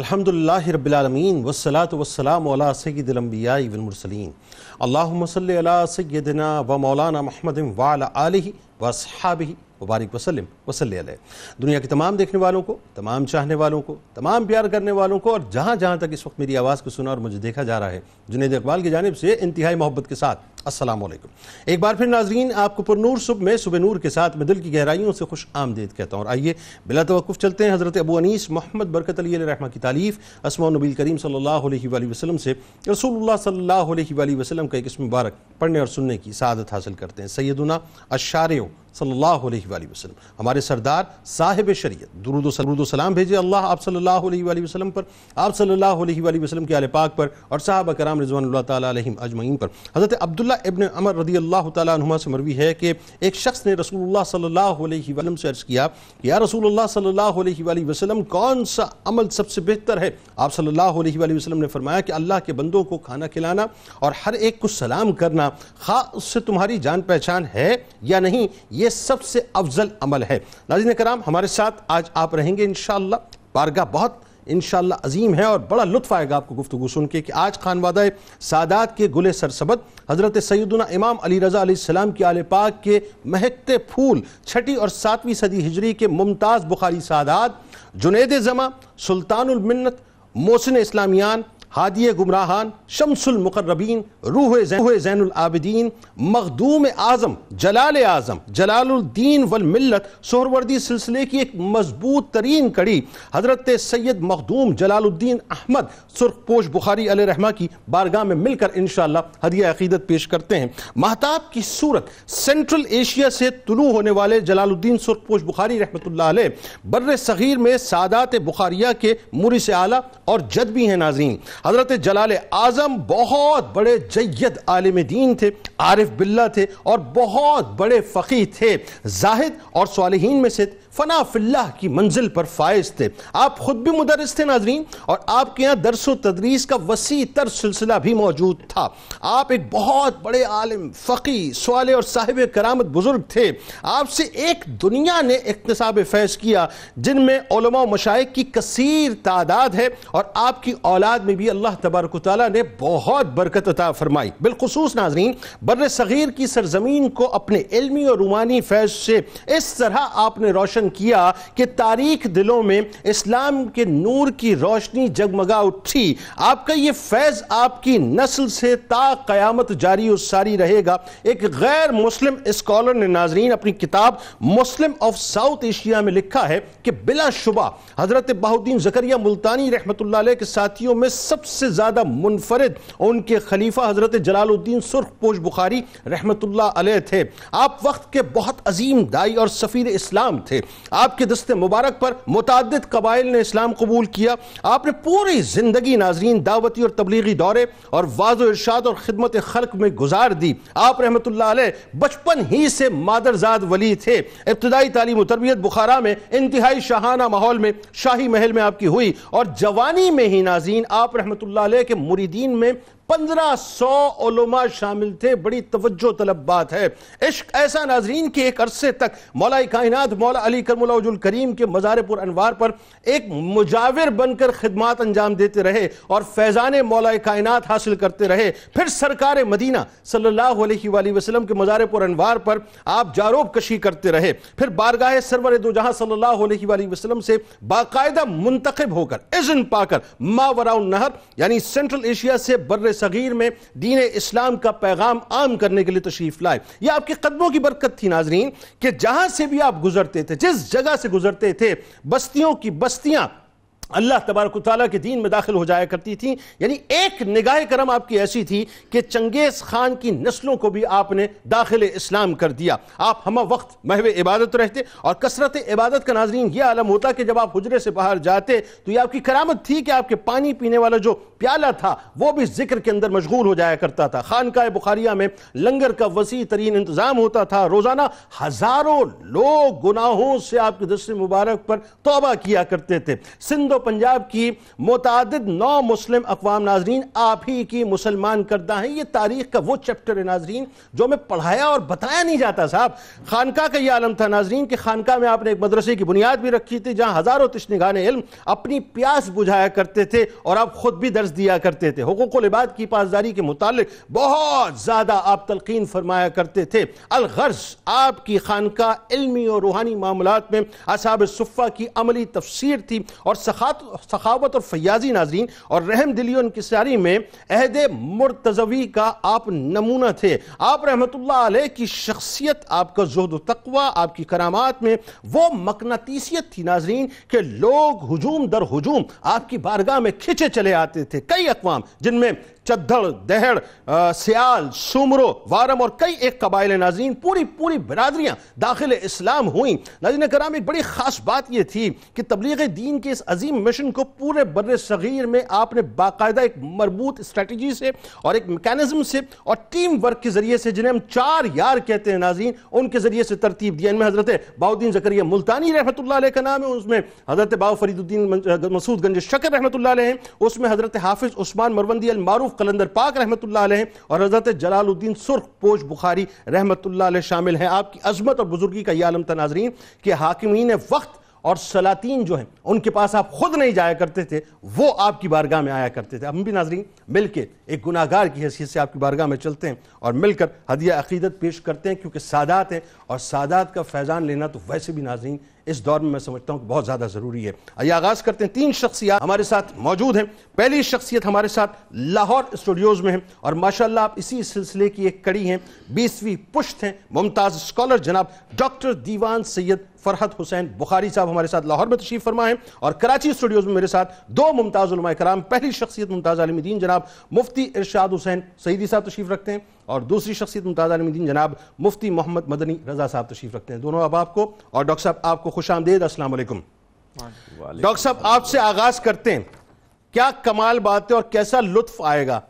अल्हम्दुलिल्लाह रब्बिलालमीन वस्सलात वस्सलाम अला सय्यिदिलंबिया वल मुरसलीन अल्लाहुम्मा सल्लि अला सय्यिदिना व मौलाना मुहम्मदिन व अला आलिहि व वबारक वसलम वसल दुनिया के तमाम देखने वालों को तमाम चाहने वालों को तमाम प्यार करने वालों को और जहाँ जहाँ तक इस वक्त मेरी आवाज़ को सुना और मुझे देखा जा रहा है जुनेद इकबाल की जानब से इंतहाई मोहब्बत के साथ असलम एक बार फिर नाजरीन आपको पुरूर सुबह में सुबह नूर के साथ मैं दिल की गहराइयों से खुश आमदेद कहता हूँ और आइए बिला तो चलते हैं हज़रत अबू अनीस मोहम्मद बरकत अली रहमा की तारीफ़ असमा नबील करीम सल्ला वसलम से रसूल सल्ला वसलम का एक इस मुबारक पढ़ने और सुनने की सदत हासिल करते हैं सैदुना अशारों सल्लल्लाहु अलैहि वसल्लम हमारे सरदार साहिब शरीयत दुरुद सलाम भेजे अल्लाह आप सल्लल्लाहु अलैहि वसल्लम पर आप सल्लल्लाहु अलैहि वसल्लम के आल पाक पर और साहब कराम रजवान तम अजमैन पर हज़रत अब्दुल्ला इबन अमर रदी अल्लाह तुमा से मरवी है कि एक शख्स ने रसूल सल्ला से अर्ज़ किया कि या रसूल सल्ला वसलम कौन सा अमल सबसे बेहतर है आप सल्ला वसलम ने फरमाया कि अल्लाह के बंदों को खाना खिलाना और हर एक को सलाम करना खा उससे तुम्हारी जान पहचान है या नहीं ये ये सबसे अफजल अमल है नाजिन कराम हमारे साथ आज आप रहेंगे इन बारगाह बहुत इन अजीम है और बड़ा लुत्फ आएगा आपको गुफ्तु सुन के कि आज वादा सादात के गुल सरसबद हज़रत सैदना इमाम अली रज़ा सलाम के आल पाक के महकते फूल छठी और सातवीं सदी हिजरी के मुमताज़ बुखारी सादात जुनेद ज़मा सुल्तानमन्नत मोसन इस्लामियान हादिय गुमराहान शमसुल मुकर्रबीन रूह जैन आबिदीन मखदूम आज़म जलाल आज़म जलालुद्दीन वल मिल्लत सोहरवर्दी सिलसिले की एक मजबूत तरीन कड़ी हज़रत सैयद मखदूम जलालुद्दीन अहमद सुरखपोश बुखारी रहमा की बारगाह में मिलकर इन शदिया अकीदत पेश करते हैं महताब की सूरत सेंट्रल एशिया से तुलू होने वाले जलालुद्दीन सुरखपोश बुखारी रहमत बर सग़ीर में सादात बुखारिया के मुरिस आला और जद भी हैं नाजीन हज़रत जलाल आज़म बहुत बड़े जैद आलिम दीन थे आरिफ बिल्ला थे और बहुत बड़े फ़की थे जाहिद और सालहीन में से फ़ना फ़िल्ला की मंजिल पर फायज थे आप ख़ुद भी मुदरस थे नाजरीन और आपके यहाँ दरसो तदरीस का वसी तर सिलसिला भी मौजूद था आप एक बहुत बड़े आलिम फ़की सवाल और साहिब करामत बुज़ुर्ग थे आपसे एक दुनिया ने इकतसाब फैज़ किया जिनमें मशाइ की कसर तादाद है और आपकी औलाद में भी अल्लाह तबारक ताली ने बहुत बरकत अता फरमाई बिलखसूस नाजरीन बर सग़ीर की सरजमीन को अपने इलमी और रूमानी फैज़ से इस तरह आपने रोशन रोशन किया कि तारीख दिलों में इस्लाम के नूर की रोशनी जगमगा उठी आपका ये फैज़ आपकी नस्ल से ता जारी और सारी रहेगा एक गैर मुस्लिम स्कॉलर ने नाजरीन अपनी किताब मुस्लिम ऑफ साउथ एशिया में लिखा है कि बिला शुबा हज़रत बहाउद्दीन जकरिया मुल्तानी रहमत के साथियों में सबसे ज़्यादा मुनफरद उनके खलीफा हज़रत जलालुद्दीन सुरखपोश बुखारी रहमत थे आप वक्त के बहुत अजीम दाई और सफ़ीर इस्लाम थे आपके दस्ते मुबारक पर मुतद कबाइल ने इस्लाम कबूल किया आपने पूरी ज़िंदगी नाजरीन दावती और तबलीगी दौरे और वाजो इर्शाद और खिदमत खलक में गुजार दी आप रहमत बचपन ही से मादरजाद वली थे इब्तदाई तालीम तरबियत बुखारा में इंतहाई शाहाना माहौल में शाही महल में आपकी हुई और जवानी में ही नाजीन आप रहमत के मुरीदीन में पंद्रह सौ ओलमा शामिल थे बड़ी तवज्जो तलब बात है इश्क ऐसा नाजरीन के एक अरसे तक मौलाई कायनात मौला अली करमलाजुल करीम के मज़ारपुर अनवार पर एक मुजाविर बनकर खदमात अंजाम देते रहे और फैज़ान मौलाई कायनात हासिल करते रहे फिर सरकार मदीना सल्ला वसलम के मज़ारपुर अनवार पर आप जारोब कशी करते रहे फिर बारगाह सरवर दो जहाँ सल्ला वसलम से बाकायदा मुंतखब होकर इज़न पाकर मावरा नहर यानी सेंट्रल एशिया से बर्र सग़ीर में दीन इस्लाम का पैगाम आम करने के लिए तशरीफ़ लाए यह आपके कदमों की बरकत थी नाजरीन कि जहां से भी आप गुजरते थे जिस जगह से गुजरते थे बस्तियों की बस्तियां अल्लाह तबारक ताली के दीन में दाखिल हो जाया करती थी यानी एक निगाह करम आपकी ऐसी थी कि चंगेज़ खान की नस्लों को भी आपने दाखिल इस्लाम कर दिया आप हम वक्त महवे इबादत रहते और कसरत इबादत का नाजरीन यह आलम होता कि जब आप हजरे से बाहर जाते तो यह आपकी करामत थी कि आपके पानी पीने वाला जो प्याला था वो भी जिक्र के अंदर मशगूल हो जाया करता था खानका बुखारिया में लंगर का वसी तरीन इंतज़ाम होता था रोज़ाना हज़ारों लोग गुनाहों से आपके दस मुबारक पर तोबा किया करते थे सिंधो पंजाब की मुतद नौ मुस्लिम अकवाम नाजरीन आप ही की मुसलमान करदा है ये तारीख का वो चैप्टर है नाजरीन जो हमें पढ़ाया और बताया नहीं जाता साहब खानका का यह आलम था नाजरीन कि खानका में आपने एक मदरसे की बुनियाद भी रखी थी जहां हज़ारों तशनगान इल्म अपनी प्यास बुझाया करते थे और आप खुद भी दर्ज दिया करते थे हकूक़ल लिबाद की पासदारी के मुतालिक बहुत ज़्यादा आप तलकिन फरमाया करते थे अलगर्ज आपकी खानका इलमी और रूहानी मामला में असाब सुफ़ा की अमली तफसर थी और सखावत और फयाजी नाजरीन और रहम दिली और सारी में अहद मुर्तजवी का आप नमूना थे आप रहमत की शख्सियत आपका जहद तकवा आपकी करामात में वो मकनातीसियत थी नाजरीन के लोग हजूम दर हजूम आपकी बारगाह में खिंचे चले आते थे थे कई अकवाम जिनमें चद्दड़ दहड़ सियाल सुमरो वारम और कई एक कबाइल नाजीन पूरी पूरी बरदरियाँ दाखिल इस्लाम हुई नाजीन कराम एक बड़ी ख़ास बात यह थी कि तबलीग दीन के इस अजीम मिशन को पूरे बर सग़ीर में आपने बाकायदा एक मरबूत स्ट्रेटी से और एक मेकानिज़म से और टीम वर्क के ज़रिए से जिन्हें हम चार यार कहते हैं नाजीन उनके ज़रिए से तरतीब दिया इनमें हज़रत बाउद्दीन जकरिया मुल्तानी रहमत का नाम है उसमें हज़रत बाबू फरीदुद्दीन मसूद गंज शकर रहमत उसमें हज़रत हाफिज़ उस्मान मरवंदी अलमारूफ आरिफ कलंदर पाक रहमत और हज़रत जलालुद्दीन सुर्ख पोज बुखारी रहमत शामिल हैं आपकी अजमत और बुजुर्गी का यह आलम तनाजरीन नाजरीन हाकिमी ने वक्त और सलातीन जो हैं उनके पास आप खुद नहीं जाया करते थे वो आपकी बारगाह में आया करते थे हम भी नाजरीन मिलकर एक गुनागार की हैसियत से आपकी बारगाह में चलते हैं और मिलकर हदिया अकीदत पेश करते हैं क्योंकि सादात हैं और सादात का फैज़ान लेना तो वैसे भी नाजरीन इस दौर में मैं समझता हूँ कि बहुत ज़्यादा ज़रूरी है आइए आगाज़ करते हैं तीन शख्सियात हमारे साथ मौजूद हैं पहली शख्सियत हमारे साथ लाहौर स्टूडियोज़ में है और माशाल्लाह आप इसी सिलसिले की एक कड़ी हैं बीसवीं पुश्त हैं मुमताज़ स्कॉलर जनाब डॉक्टर दीवान सैयद फरहत हुसैन बुखारी साहब हमारे साथ लाहौर में तशीफ फरमा है और कराची स्टूडियोज में मेरे साथ दो मुमताज़ कराम पहली शख्सियत मुमताज़ आलमदीन जनाब मुफ्ती इरशाद हुसैन सईदी साहब तशरीफ रखते हैं और दूसरी शख्सियत मुमताज़ आलमदीन जनाब मुफ्ती मोहम्मद मदनी रजा साहब तशरीफ रखते हैं दोनों अब आपको और डॉक्टर साहब आपको खुश आमदेद असल डॉक्टर साहब आपसे आगाज़ करते हैं क्या कमाल बात है और कैसा लुत्फ आएगा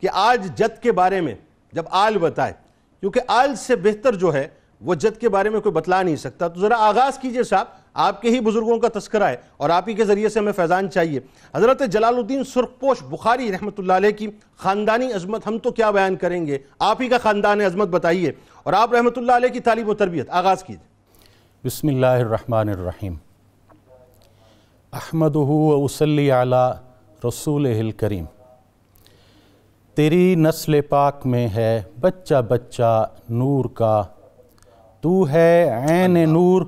कि आज जत के बारे में जब आल बताए क्योंकि आल से बेहतर जो है जद के बारे में कोई बतला नहीं सकता तो ज़रा आगाज़ कीजिए साहब आपके ही बुज़ुर्गों का तस्करा है और आप ही के ज़रिए से हमें फैज़ान चाहिए हज़रत जलालुद्दीन सुरखपोश बुखारी रहमत की ख़ानदानी अजमत हम तो क्या बयान करेंगे आप ही का ख़ानदान अजमत बताइए और आप रहमत की तालीम व तरबियत आगाज़ कीजिए बसमीम अहमद वसली रसूल करीम तेरी नस्ल पाक में है बच्चा बच्चा नूर का तू है ऐन नूर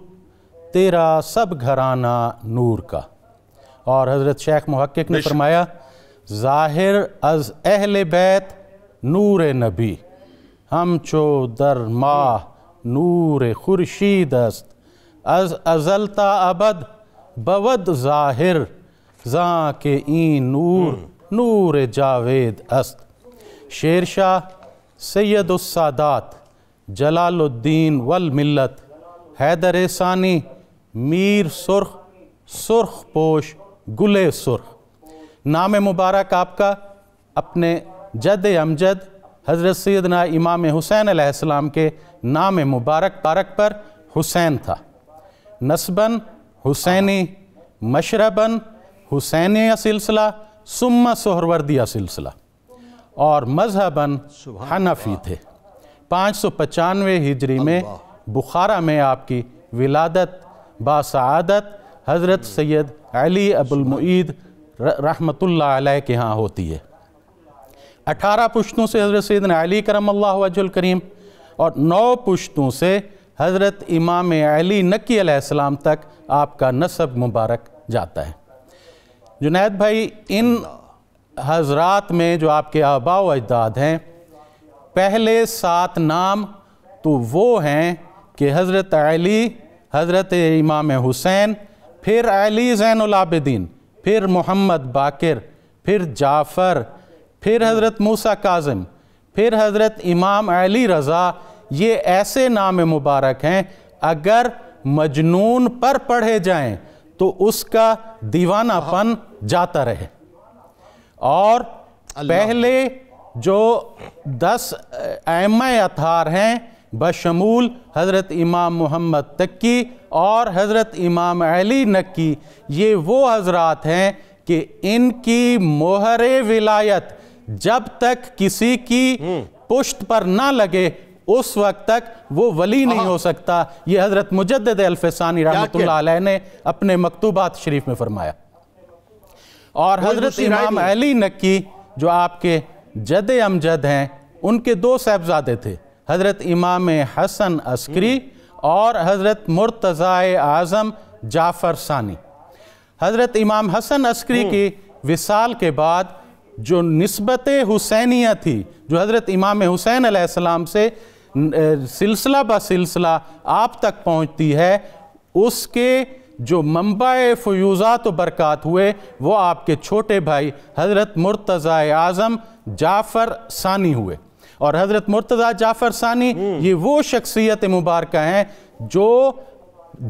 तेरा सब घराना नूर का और हज़रत शेख महक़ ने फरमाया ज़ाहिर अज अहल बैत नूर नबी हम चो दर माह नूर खुर्शीद अस्त अज अजलता अबद बवद ज़ाहिर जा के ई नूर नूर जावेद अस्त शेर शाह सैद जलालुद्दीन वल मिल्लत हैदर एसानी मीर सुर्ख सुर्ख पोश गुले सुर्ख नाम मुबारक आपका अपने जद अमजद हज़रत सैदना इमाम हुसैन आसमाम के नाम मुबारक पारक पर हुसैन था नस्बन हुसैनी मशरबन हुसैनिया सिलसिला सुम्मा सोहरवर्दिया सिलसिला और मजहबन हनफी थे पाँच सौ पचानवे हिजरी में बुखारा में आपकी विलादत बासदत हज़रत सैयद अली अबुलमीद रहमतुल्लाह अलैह के यहाँ होती है अठारह पुश्तों से हज़रत सैद अली करम अल्लाह करीम और नौ पुश्तों से हज़रत इमाम अली नकी अलैहिस्सलाम तक आपका नसब मुबारक जाता है जुनैद भाई इन हजरात में जो आपके आबा अजदाद हैं पहले सात नाम तो वो हैं कि हज़रत अली हज़रत इमाम हुसैन फिर अली ज़ैनआबिदीन फिर मोहम्मद बाकर फिर जाफ़र फिर हज़रत मूसा काजम फिर हज़रत इमाम अली रज़ा ये ऐसे नाम मुबारक हैं अगर मजनून पर पढ़े जाएं तो उसका दीवानापन जाता रहे और पहले जो दस अम अतार हैं बशमूल हज़रत इमाम मोहम्मद तक्की और हज़रत इमाम अली नक्की ये वो हजरात हैं कि इनकी मोहर विलायत जब तक किसी की हम्म। पुश्त पर ना लगे उस वक्त तक वो वली नहीं हो सकता ये हज़रत मुजद अल्फानी रहमत ने अपने मकतूबात शरीफ में फरमाया और हज़रत इमाम अली नक्की जो आपके जद अमजद हैं उनके दो साहबजादे थे हज़रत इमाम हसन अस्करी और हज़रत मुर्तज़ा आज़म जाफ़र सानी हज़रत इमाम हसन अस्करी हम्म। की विसाल के बाद जो नस्बत हुसैनिया थी जो हज़रत इमाम हुसैन आसमाम से सिलसिला ब सिलसिला आप तक पहुँचती है उसके जो मम्बा फ्यूज़ात बरक़ात हुए वो आपके छोटे भाई हज़रत मुर्तज़ा आज़म जाफ़र सानी हुए और हज़रत मुर्तज़ा जाफ़र सानी हम्म। ये वो शख्सियत मुबारक हैं जो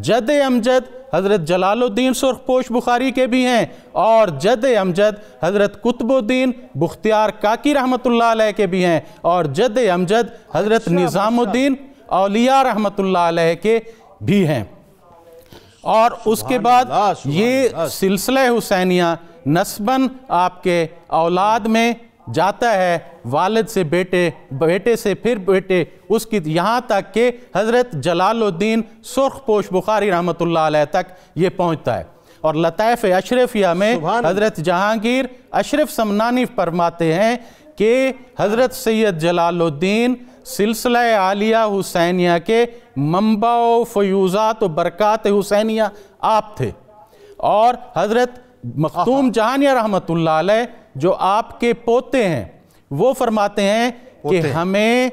जद अमजद हज़रत जलालुद्दीन सुरखपोश बुखारी के भी हैं और जद अमजद हज़रत कुतुबुद्दीन बुख्तियार काकी रहमत के भी हैं और जद अमजद हज़रत अच्छा, निज़ामुद्दीन अलिया रहमत के भी हैं और उसके बाद ये सिलसिला हुसैनिया नस्बन आपके औलाद में जाता है वालिद से बेटे बेटे से फिर बेटे उसकी यहाँ तक के हज़रत जलालुद्दीन सुर्ख पोश बुखारी रहमत तक ये पहुँचता है और लताफ़ अशरफिया में हज़रत जहांगीर अशरफ समनानी फरमाते हैं कि हज़रत सैयद जलालुद्दीन सिलसिला आलिया हुसैनिया के मम्बा तो बरक़ात हुसैनिया आप थे और हज़रत मखतूम जहानिया रहमत जो आपके पोते हैं वो फरमाते हैं कि हमें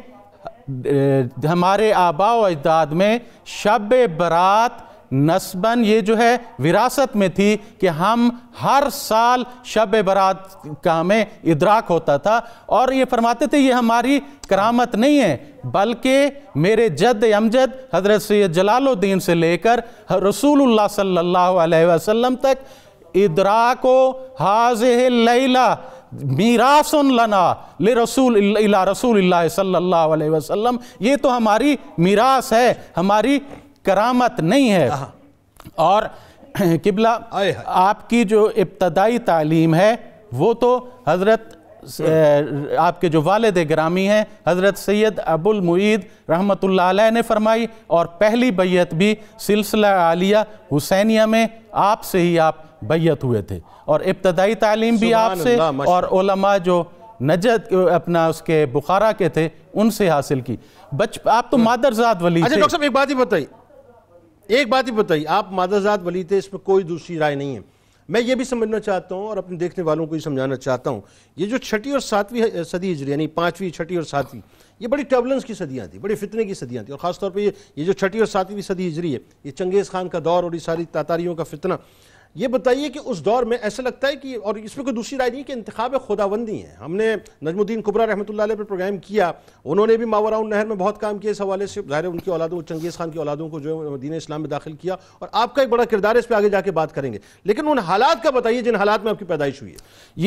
हमारे आबाजाद अजदाद में शब बरात नस्बन ये जो है विरासत में थी कि हम हर साल शब बरात का हमें इदराक होता था और ये फरमाते थे ये हमारी करामत नहीं है बल्कि मेरे जद अमजद हजरत सैद जलालुद्दीन से लेकर रसूलुल्लाह सल्लल्लाहु अलैहि वसल्लम तक इदराको हाज लैला मीरासन लना ले रसूल इला रसूल सल्लल्लाहु अलैहि वसल्लम ये तो हमारी मीरास है हमारी करामत नहीं है और किबला आपकी जो इब्तदाई तालीम है वो तो हज़रत हाँ। आपके जो वालद ग्रामी हैं हज़रत सैयद अबुल मुईद रहमत ने फरमाई और पहली बैत भी सिलसिला आलिया हुसैनिया में आपसे ही आप बैत हुए थे और इब्तदाई तालीम भी आपसे और ओलमा जो नजत अपना उसके बुखारा के थे उनसे हासिल की बच आप तो हाँ। मादरजात वली अच्छा डॉक्टर साहब एक बात ही बताइए एक बात ही बताइए आप मादाजात वली थे इसमें कोई दूसरी राय नहीं है मैं ये भी समझना चाहता हूँ और अपने देखने वालों को ये समझाना चाहता हूँ ये जो छठी और सातवीं सदी हिजरी यानी पाँचवीं छठी और सातवीं ये बड़ी टर्बलेंस की सदियाँ थी बड़ी फितने की सदियाँ थी और ख़ासतौर पर ये ये जो छठी और सातवीं सदी हिजरी है ये चंगेज़ खान का दौर और ये सारी तातारियों का फितना ये बताइए कि उस दौर में ऐसा लगता है कि और इसमें कोई दूसरी राय नहीं कि इंतखब खुदाबंदी है हमने नजमुद्दीन कुबरा रहमत ला पर प्रोग्राम किया उन्होंने भी मावरा नहर में बहुत काम किया इस हवाले से ज़ाहिर उनकी औलादों चंगेज़ खान की औलादों को जो है दीन इस्लाम में दाखिल किया और आपका एक बड़ा किरदार इस पर आगे जाके बात करेंगे लेकिन उन हालात का बताइए जिन हालात में आपकी पैदाइश हुई है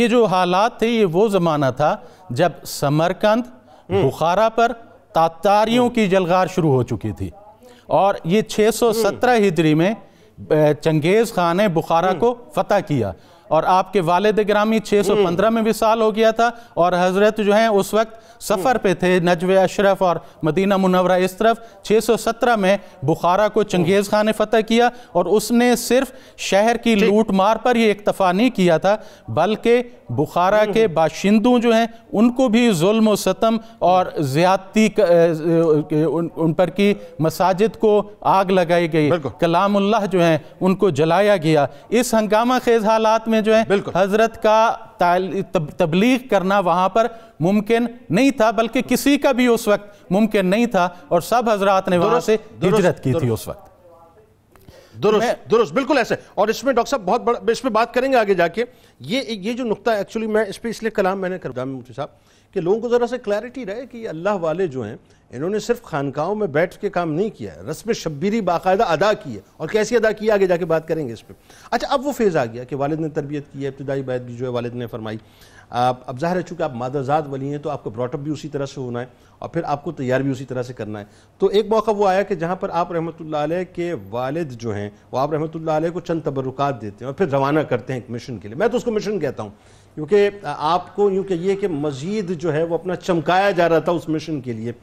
ये जो हालात थे ये वो ज़माना था जब समरकंद हम्म। बुखारा पर तातारियों की जलगार शुरू हो चुकी थी और ये हम्म। सत्रह हिजरी में चंगेज़ खान ने बुखारा हम्म। को फतह किया और आपके वालद ग्रामी पंद्रह हम्म। में विशाल हो गया था और हज़रत जो हैं उस वक्त सफ़र पे थे हम्म। नजव अशरफ और मदीना मुनवरा इस तरफ सत्रह में बुखारा को चंगेज़ हम्म। खान ने फतह किया और उसने सिर्फ शहर की लूट मार पर ही इक्तफा नहीं किया था बल्कि बुखारा के बाशिंदों जो हैं उनको भी जुल्म सतम और ज़्यादती उन, पर की मसाजिद को आग लगाई गई कलामुल्लाह जो हैं उनको जलाया गया इस हंगामा खेज हालात में में जो है हजरत का तब, तबलीग करना वहां पर मुमकिन नहीं था बल्कि किसी का भी उस वक्त मुमकिन नहीं था और सब हजरात ने वहां से हिजरत की थी उस वक्त दुरुस्त दुरुस्त बिल्कुल ऐसे और इसमें डॉक्टर साहब बहुत बड़ा इसमें बात करेंगे आगे जाके ये ये जो नुकता एक्चुअली मैं इस पर इसलिए कलाम मैंने कर जाम मुफ्ती साहब कि लोगों को ज़रा से क्लैरिटी रहे कि अल्लाह वाले जो हैं इन्होंने सिर्फ खानकाओं में बैठ के काम नहीं किया है रस्म शब्बीरी बाकायदा अदा की है और कैसी अदा की आगे जाके बात करेंगे इस पर अच्छा अब वो फेज़ आ गया कि वालद ने तरबियत की है इब्तदाई बैत भी जो है वालद ने फरमाई आप अब जाहिर है चूँकि आप मादरजात वाली हैं तो आपको ब्रॉटअप भी उसी तरह से होना है और फिर आपको तैयार भी उसी तरह से करना है तो एक मौका वो आया कि जहाँ पर आप रहमत के वालद जो हैं वो आप रहमत को चंद तबरक़ात देते हैं और फिर रवाना करते हैं एक मिशन के लिए मैं तो उसको मिशन कहता हूँ क्योंकि आपको यूँ कहिए कि मज़ीद जो है वो अपना चमकाया जा रहा था उस मिशन के लिए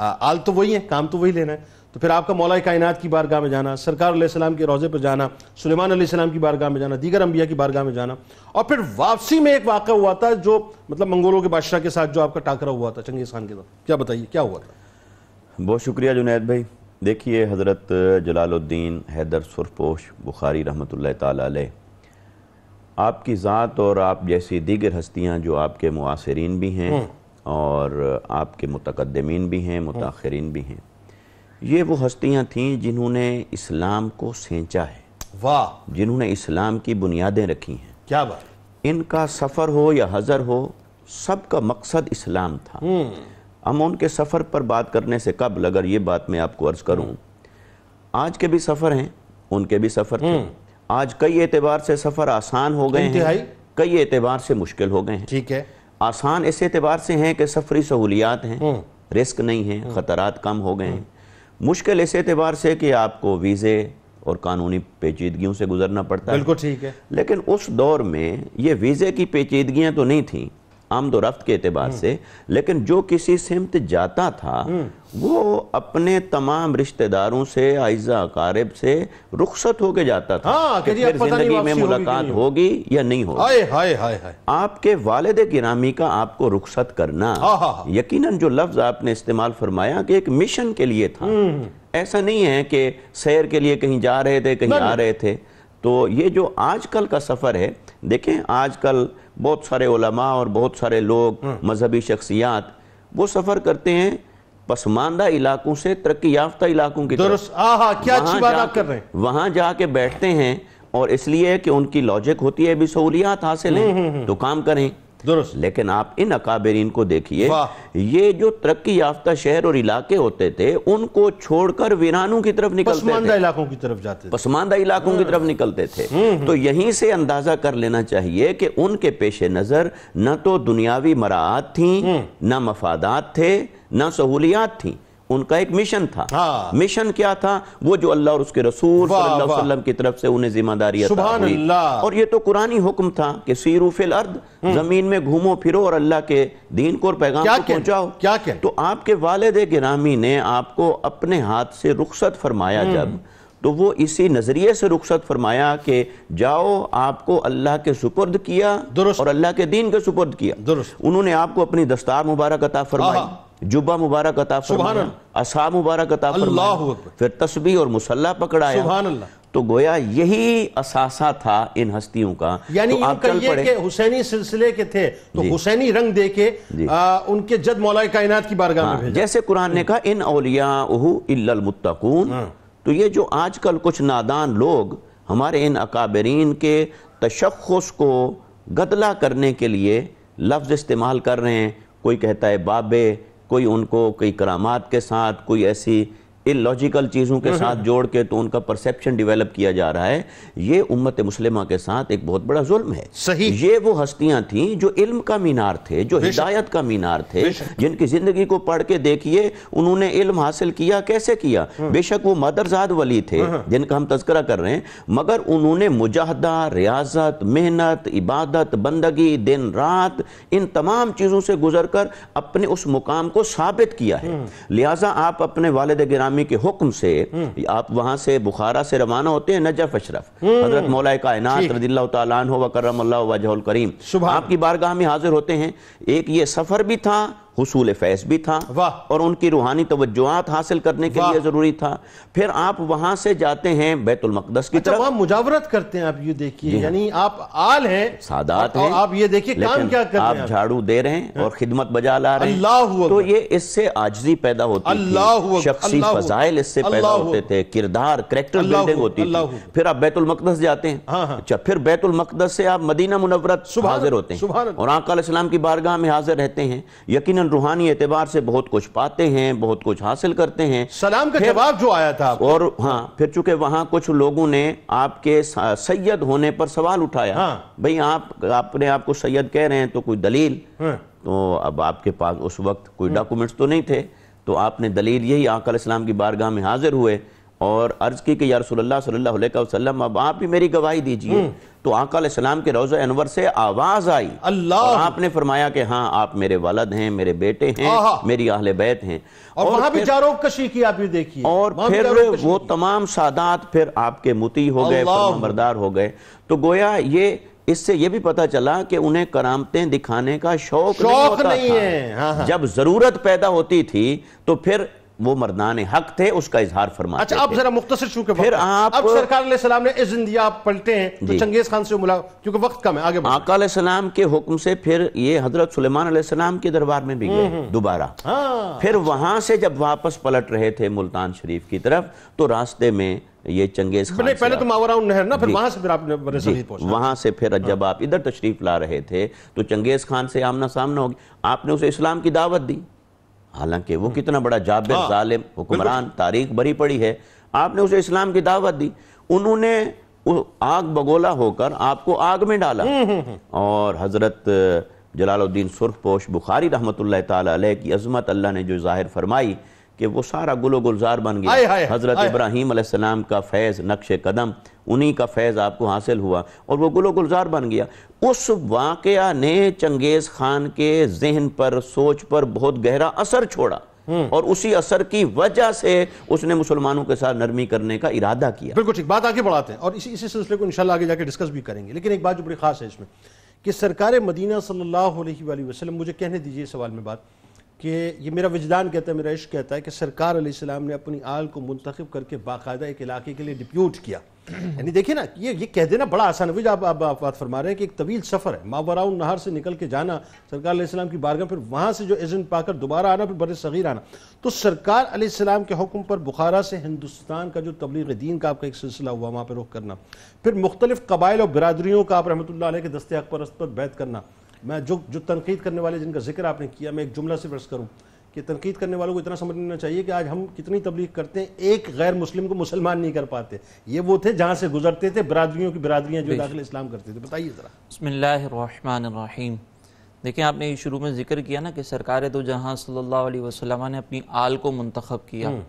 आल तो वही है काम तो वही लेना है तो फिर आपका मौला कायनात की बारगाह में जाना सरकार सलाम के रोज़े पर जाना सुलेमान सलाम की बारगाह में जाना दीगर अंबिया की बारगाह में जाना और फिर वापसी में एक वाक़ हुआ था जो मतलब मंगोलों के बादशाह के साथ जो आपका टाकरा हुआ था चंगेज़ खान के साथ क्या बताइए क्या हुआ था बहुत शुक्रिया जुनेद भाई देखिए हज़रत जलालुद्दीन हैदर सुरपोश बुखारी रहमत आपकी ज़ात और आप जैसी दीगर हस्तियाँ जो आपके मुआसरीन भी हैं हम्म। और आपके मुतकदमीन भी हैं मुताखरीन भी हैं ये वो हस्तियां थीं जिन्होंने इस्लाम को सेंचा है वाह जिन्होंने इस्लाम की बुनियादें रखी हैं क्या बात इनका सफ़र हो या हज़र हो सब का मकसद इस्लाम था हम्म। हम उनके सफ़र पर बात करने से कब अगर ये बात मैं आपको अर्ज़ करूँ आज के भी सफ़र हैं उनके भी सफ़र थे हम्म। आज कई एतबार से सफ़र आसान हो गए हैं कई एतबार से मुश्किल हो गए हैं ठीक है आसान इस एतबार से हैं कि सफ़री सहूलियात हैं हम्म। रिस्क नहीं है ख़तरात कम हो गए हैं मुश्किल इस एतबार से कि आपको वीज़े और कानूनी पेचीदगियों से गुजरना पड़ता है बिल्कुल ठीक है लेकिन उस दौर में ये वीज़े की पेचीदगियाँ तो नहीं थी आमद रफ्त के अतबार हम्म। से लेकिन जो किसी सिमत जाता था हम्म। वो अपने तमाम रिश्तेदारों से आयजा अकारब से रुखसत होके जाता था हाँ, कि फिर जिंदगी में मुलाकात होगी हो या नहीं होगी हाय हाय हाय आपके वालद गिरामी का आपको रुखसत करना हाँ, हाँ, हाँ। यकीनन जो लफ्ज आपने इस्तेमाल फरमाया कि एक मिशन के लिए था हम्म। ऐसा नहीं है कि सैर के लिए कहीं जा रहे थे कहीं आ रहे थे तो ये जो आजकल का सफर है देखें आजकल बहुत सारे ओलमा और बहुत सारे लोग हाँ। मजहबी शख्सियात वो सफ़र करते हैं पसमानदा इलाकों से तरक्की याफ्ता इलाकों की तरफ आहा, क्या अच्छी बात आप कर रहे हैं वहां जाके बैठते हैं और इसलिए कि उनकी लॉजिक होती है भी सहूलियात हासिल हैं हम्म, हम्म, हम्म। तो काम करें दुरुस्त लेकिन आप इन अकाबरीन को देखिए ये जो तरक्की याफ्ता शहर और इलाके होते थे उनको छोड़कर वीरानों की तरफ निकलते पसमानदा इलाकों की तरफ जाते पसमानदा इलाकों की हम्म। तरफ निकलते थे हम्म, हम्म। तो यहीं से अंदाजा कर लेना चाहिए कि उनके पेश नज़र न तो दुनियावी मराहत थी न मफादात थे न सहूलियात थी उनका एक मिशन था हाँ। मिशन क्या था वो जो अल्लाह और उसके रसूल वसल्लम की तरफ से उन्हें जिम्मेदारी और ये तो कुरानी हुक्म था कि सीरू फिल अर्द हम्म। जमीन में घूमो फिरो और अल्लाह के दीन को और पैगाम को पहुंचाओ क्या क्या तो आपके वालद गिरामी ने आपको अपने हाथ से रुख्सत फरमाया हम्म। जब तो वो इसी नज़रिए से रुख्सत फरमाया कि जाओ आपको अल्लाह के सुपुर्द किया और अल्लाह के दीन के सुपुर्द किया उन्होंने आपको अपनी दस्तार मुबारक अता फरमाई जुबा मुबारक अता असा मुबारक अता फिर तस्बी और मुसल्ला पकड़ाया तो गोया यही असासा था इन हस्तियों का यानी तो आप चल के हुसैनी सिलसिले के थे तो हुसैनी रंग दे के आ, उनके जद मौलाए कायनात की बारगाह में हाँ, भेजा जैसे कुरान ने कहा इन औलिया इल्लल मुत्तकून हाँ। तो ये जो आजकल कुछ नादान लोग हमारे इन अकाबरीन के तशखस को गदला करने के लिए लफ्ज़ इस्तेमाल कर रहे हैं कोई कहता है बाबे कोई उनको कई करामात के साथ कोई ऐसी इलॉजिकल चीज़ों के हम्म, साथ हम्म। जोड़ के तो उनका परसेप्शन डेवलप किया जा रहा है ये उम्मत मुस्लिमा के साथ एक बहुत बड़ा जुल्म है सही ये वो हस्तियां थी जो इल्म का मीनार थे जो हिदायत का मीनार थे जिनकी ज़िंदगी को पढ़ के देखिए उन्होंने इल्म हासिल किया कैसे किया हम्म। बेशक वो मदरजाद वली थे जिनका हम तस्करा कर रहे हैं मगर उन्होंने मुजाहदा रियाजत मेहनत इबादत बंदगी दिन रात इन तमाम चीज़ों से गुजर कर अपने उस मुकाम को साबित किया है लिहाजा आप अपने वालद ग्रामी इस्लामी के हुक्म से आप वहां से बुखारा से रवाना होते हैं नजफ अशरफ हम्म। हजरत मौलाए कायनात रजील्ला तन वकरम वजहल करीम आपकी बारगाह में हाजिर होते हैं एक ये सफ़र भी था हसूल फैज भी था और उनकी रूहानी तवज्जोत हासिल करने के लिए ज़रूरी था फिर आप वहां से जाते हैं बैतुलमकदस की अच्छा, तरफ मुजावरत करते हैं आप ये देखिए हाँ। यानी आप आल हैं सादात हैं आप ये देखिए काम क्या कर रहे हैं आप झाड़ू दे रहे हैं हाँ। और खिदमत बजा ला रहे हैं तो ये इससे आजजी पैदा होती शख्सी फजाइल इससे पैदा होते थे किरदार करेक्टर बिल्डिंग होती थी फिर आप बैतुलमकदस जाते हैं हाँ, अच्छा फिर बैतुलमकदस से आप मदीना मुनवरत हाजिर होते हैं और आकाम की बारगाह में हाजिर रहते हैं यकीन रूहानी एतबार से बहुत कुछ पाते हैं बहुत कुछ हासिल करते हैं सलाम का जवाब जो आया था और हाँ फिर चूंकि वहां कुछ लोगों ने आपके सैयद होने पर सवाल उठाया हाँ। भाई आप अपने आप को सैयद कह रहे हैं तो कोई दलील हाँ। तो अब आपके पास उस वक्त कोई हाँ। डॉक्यूमेंट्स तो नहीं थे तो आपने दलील यही आकल इस्लाम की बारगाह में हाजिर हुए और अर्ज़ की कि या अब आप भी मेरी गवाही दीजिए हम्म। तो आकाम के रोज़ अनवर से आवाज़ आई अल्लाह आपने फरमाया कि हाँ आप मेरे वालद हैं मेरे बेटे हैं मेरी आहले बैत हैं और, और भी जारोब कशी की आप ये देखिए और फिर वो तमाम सादात फिर आपके मुती हो गए मरदार हो गए तो गोया ये इससे यह भी पता चला कि उन्हें करामते दिखाने का शौक, शौक नहीं, होता नहीं था। है हाँ हाँ। जब जरूरत पैदा होती थी तो फिर वो मरदान हक थे उसका इजहार फरमा अच्छा आप जरा मुख्तर चूंकि फिर आप अब सरकार सलाम ने इज्जन दिया आप पलटे हैं तो चंगेज खान से मुला क्योंकि वक्त कम है आगे आका सलाम के हुक्म से फिर ये हजरत सलेमान के दरबार में भी गए दोबारा हाँ। फिर वहां से जब वापस पलट रहे थे मुल्तान शरीफ की तरफ तो रास्ते में ये चंगेज खान पहले तो मावराउन नहर ना फिर वहां से फिर आपने वहां से फिर हाँ। जब आप इधर तशरीफ ला रहे थे तो चंगेज खान से आमना सामना होगी आपने उसे इस्लाम की दावत दी हालांकि वो कितना बड़ा जाब हाँ, जालिम हुक्मरान तारीख भरी पड़ी है आपने उसे इस्लाम की दावत दी उन्होंने आग बगोला होकर आपको आग में डाला हम्म, हम्म, हम्म। और हजरत जलालुद्दीन सुरखपोश बुखारी रहमत की अजमत अल्लाह ने जो जाहिर फरमाई कि वो सारा गुलो गुलजार बन गया हज़रत इब्राहिम का फैज़ नक्श कदम उन्हीं का फैज़ आपको हासिल हुआ और वो गुलो गुलजार बन गया उस वाक़ ने चंगेज़ खान के जहन पर सोच पर बहुत गहरा असर छोड़ा हम्म। और उसी असर की वजह से उसने मुसलमानों के साथ नरमी करने का इरादा किया बिल्कुल ठीक बात आगे बढ़ाते हैं और इसी इसी सिलसिले को इंशाल्लाह आगे जाकर डिस्कस भी करेंगे लेकिन एक बात जो बड़ी खास है इसमें कि सरकार मदीना सल्लल्लाहु अलैहि वसल्लम मुझे कहने दीजिए सवाल में बात कि ये मेरा विजदान कहता है मेरा इश्क कहता है कि सरकार आसमाम ने अपनी आल को मंतखब करके बाकायदा एक इलाके के लिए डिप्यूट किया यानी देखिए ना ये ये कह देना बड़ा आसान है आप आप बात फरमा रहे हैं कि एक तवील सफ़र है मावराउन नहर से निकल के जाना सरकार आसमाम की बारगाह फिर वहाँ से जो एजेंट पाकर दोबारा आना फिर बर सग़ीर आना तो सरकार आसमाम के हुक्म पर बुखारा से हिंदुस्तान का जो तबलीग दीन का आपका एक सिलसिला हुआ वहाँ पर रुख करना फिर मुख्तलिफ कबाइल और बरदरीों का आप रहमत के दस्ते अकबर पर बैत करना मैं जो जो तनकीद करने वाले जिनका जिक्र आपने किया मैं एक जुमला से वर्ष करूँ कि तनकीद करने वालों को इतना समझ लेना चाहिए कि आज हम कितनी तबलीग करते हैं एक गैर मुस्लिम को मुसलमान नहीं कर पाते ये वो थे जहाँ से गुजरते थे बरदरीों की बरदरियाँ जो दाखिल इस्लाम करते थे बताइए ज़रा बसमीम देखें आपने शुरू में जिक्र किया ना कि सरकार तो जहाँ सल्ला वसलम ने अपनी आल को मंतखब किया हम्म।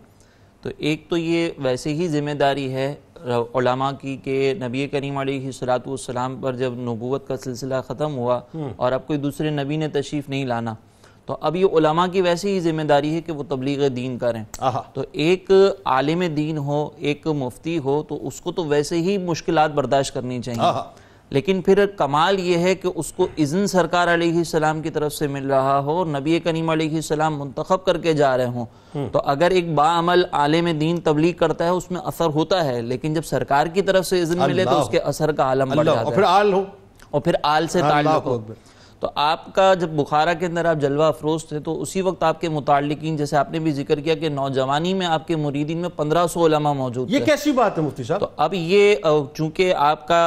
तो एक तो ये वैसे ही जिम्मेदारी है उलामा की के नबी करीम सलाम पर जब नबूत का सिलसिला ख़त्म हुआ हम्म। और अब कोई दूसरे नबी ने तशरीफ़ नहीं लाना तो अब ये उलामा की वैसे ही जिम्मेदारी है कि वो तबलीग दीन करें तो एक आलिम दीन हो एक मुफ्ती हो तो उसको तो वैसे ही मुश्किल बर्दाश्त करनी चाहिए लेकिन फिर कमाल ये है कि उसको इज़न सरकार सलाम की तरफ से मिल रहा हो नबी करीम सलाम मंतखब करके जा रहे हों हम्म। तो अगर एक बामल आलम दीन तबलीग करता है उसमें असर होता है लेकिन जब सरकार की तरफ से इज़न मिले तो उसके असर का आलम बढ़ जाता है और फिर आल से ताल्लुक तो आपका जब बुखारा के अंदर आप जलवा अफरोज थे तो उसी वक्त आपके मुतालिकीन जैसे आपने भी जिक्र किया कि नौजवानी में आपके मुरीदीन में पंद्रह सौ उलमा मौजूद ये कैसी बात है मुफ्ती साहब तो अब ये चूंकि आपका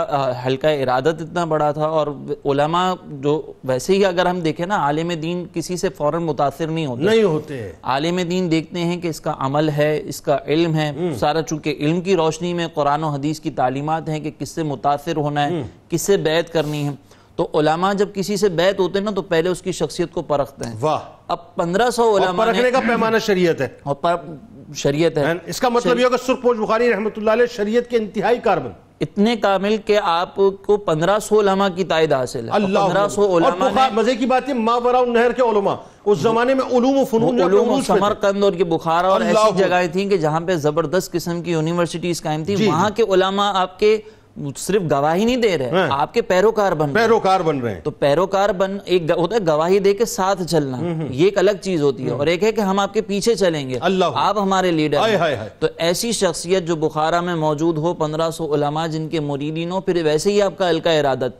हल्का इरादत इतना बड़ा था और उलमा जो वैसे ही अगर हम देखें ना आलिम दीन किसी से फौरन मुतासर नहीं होते नहीं होते आलिम दीन देखते हैं कि इसका अमल है इसका इल्म है हम्म। सारा चूंकि इल्म की रोशनी में कुरान हदीस की तालीमत हैं कि किससे मुतासर होना है हम्म। किससे बैत करनी है तो उलामा जब किसी से बैत होते हैं ना तो पहले उसकी शख्सियत को परखते हैं वाह अब पंद्रह सौ परखने का पैमाना शरीयत है और पर शरीयत है इसका मतलब यह होगा सुरपोज बुखारी रहमत शरीयत के इंतहाई कारबन इतने कामिल के आपको पंद्रह सौ लमा की तायद हासिल है पंद्रह सौ मजे की बात है मावरा नहर के उलमा उस जमाने में उलूम फनून समरकंद और ये बुखारा और ऐसी जगह थी कि जहाँ पे जबरदस्त किस्म की यूनिवर्सिटीज कायम थी वहाँ के उलमा आपके सिर्फ गवाही नहीं दे रहे हैं। हाँ। आपके पैरोकार बन पैरोकार बन रहे हैं तो पैरोकार बन एक होता है गवाही दे के साथ चलना हम्म, हम्म। ये एक अलग चीज होती है हम्म। और एक है कि हम आपके पीछे चलेंगे अल्लाह आप हमारे लीडर आए, आए, आए। तो ऐसी शख्सियत जो बुखारा में मौजूद हो पंद्रह सौ उलमा जिनके मुरीदीन हो फिर वैसे ही आपका हल्का इरादत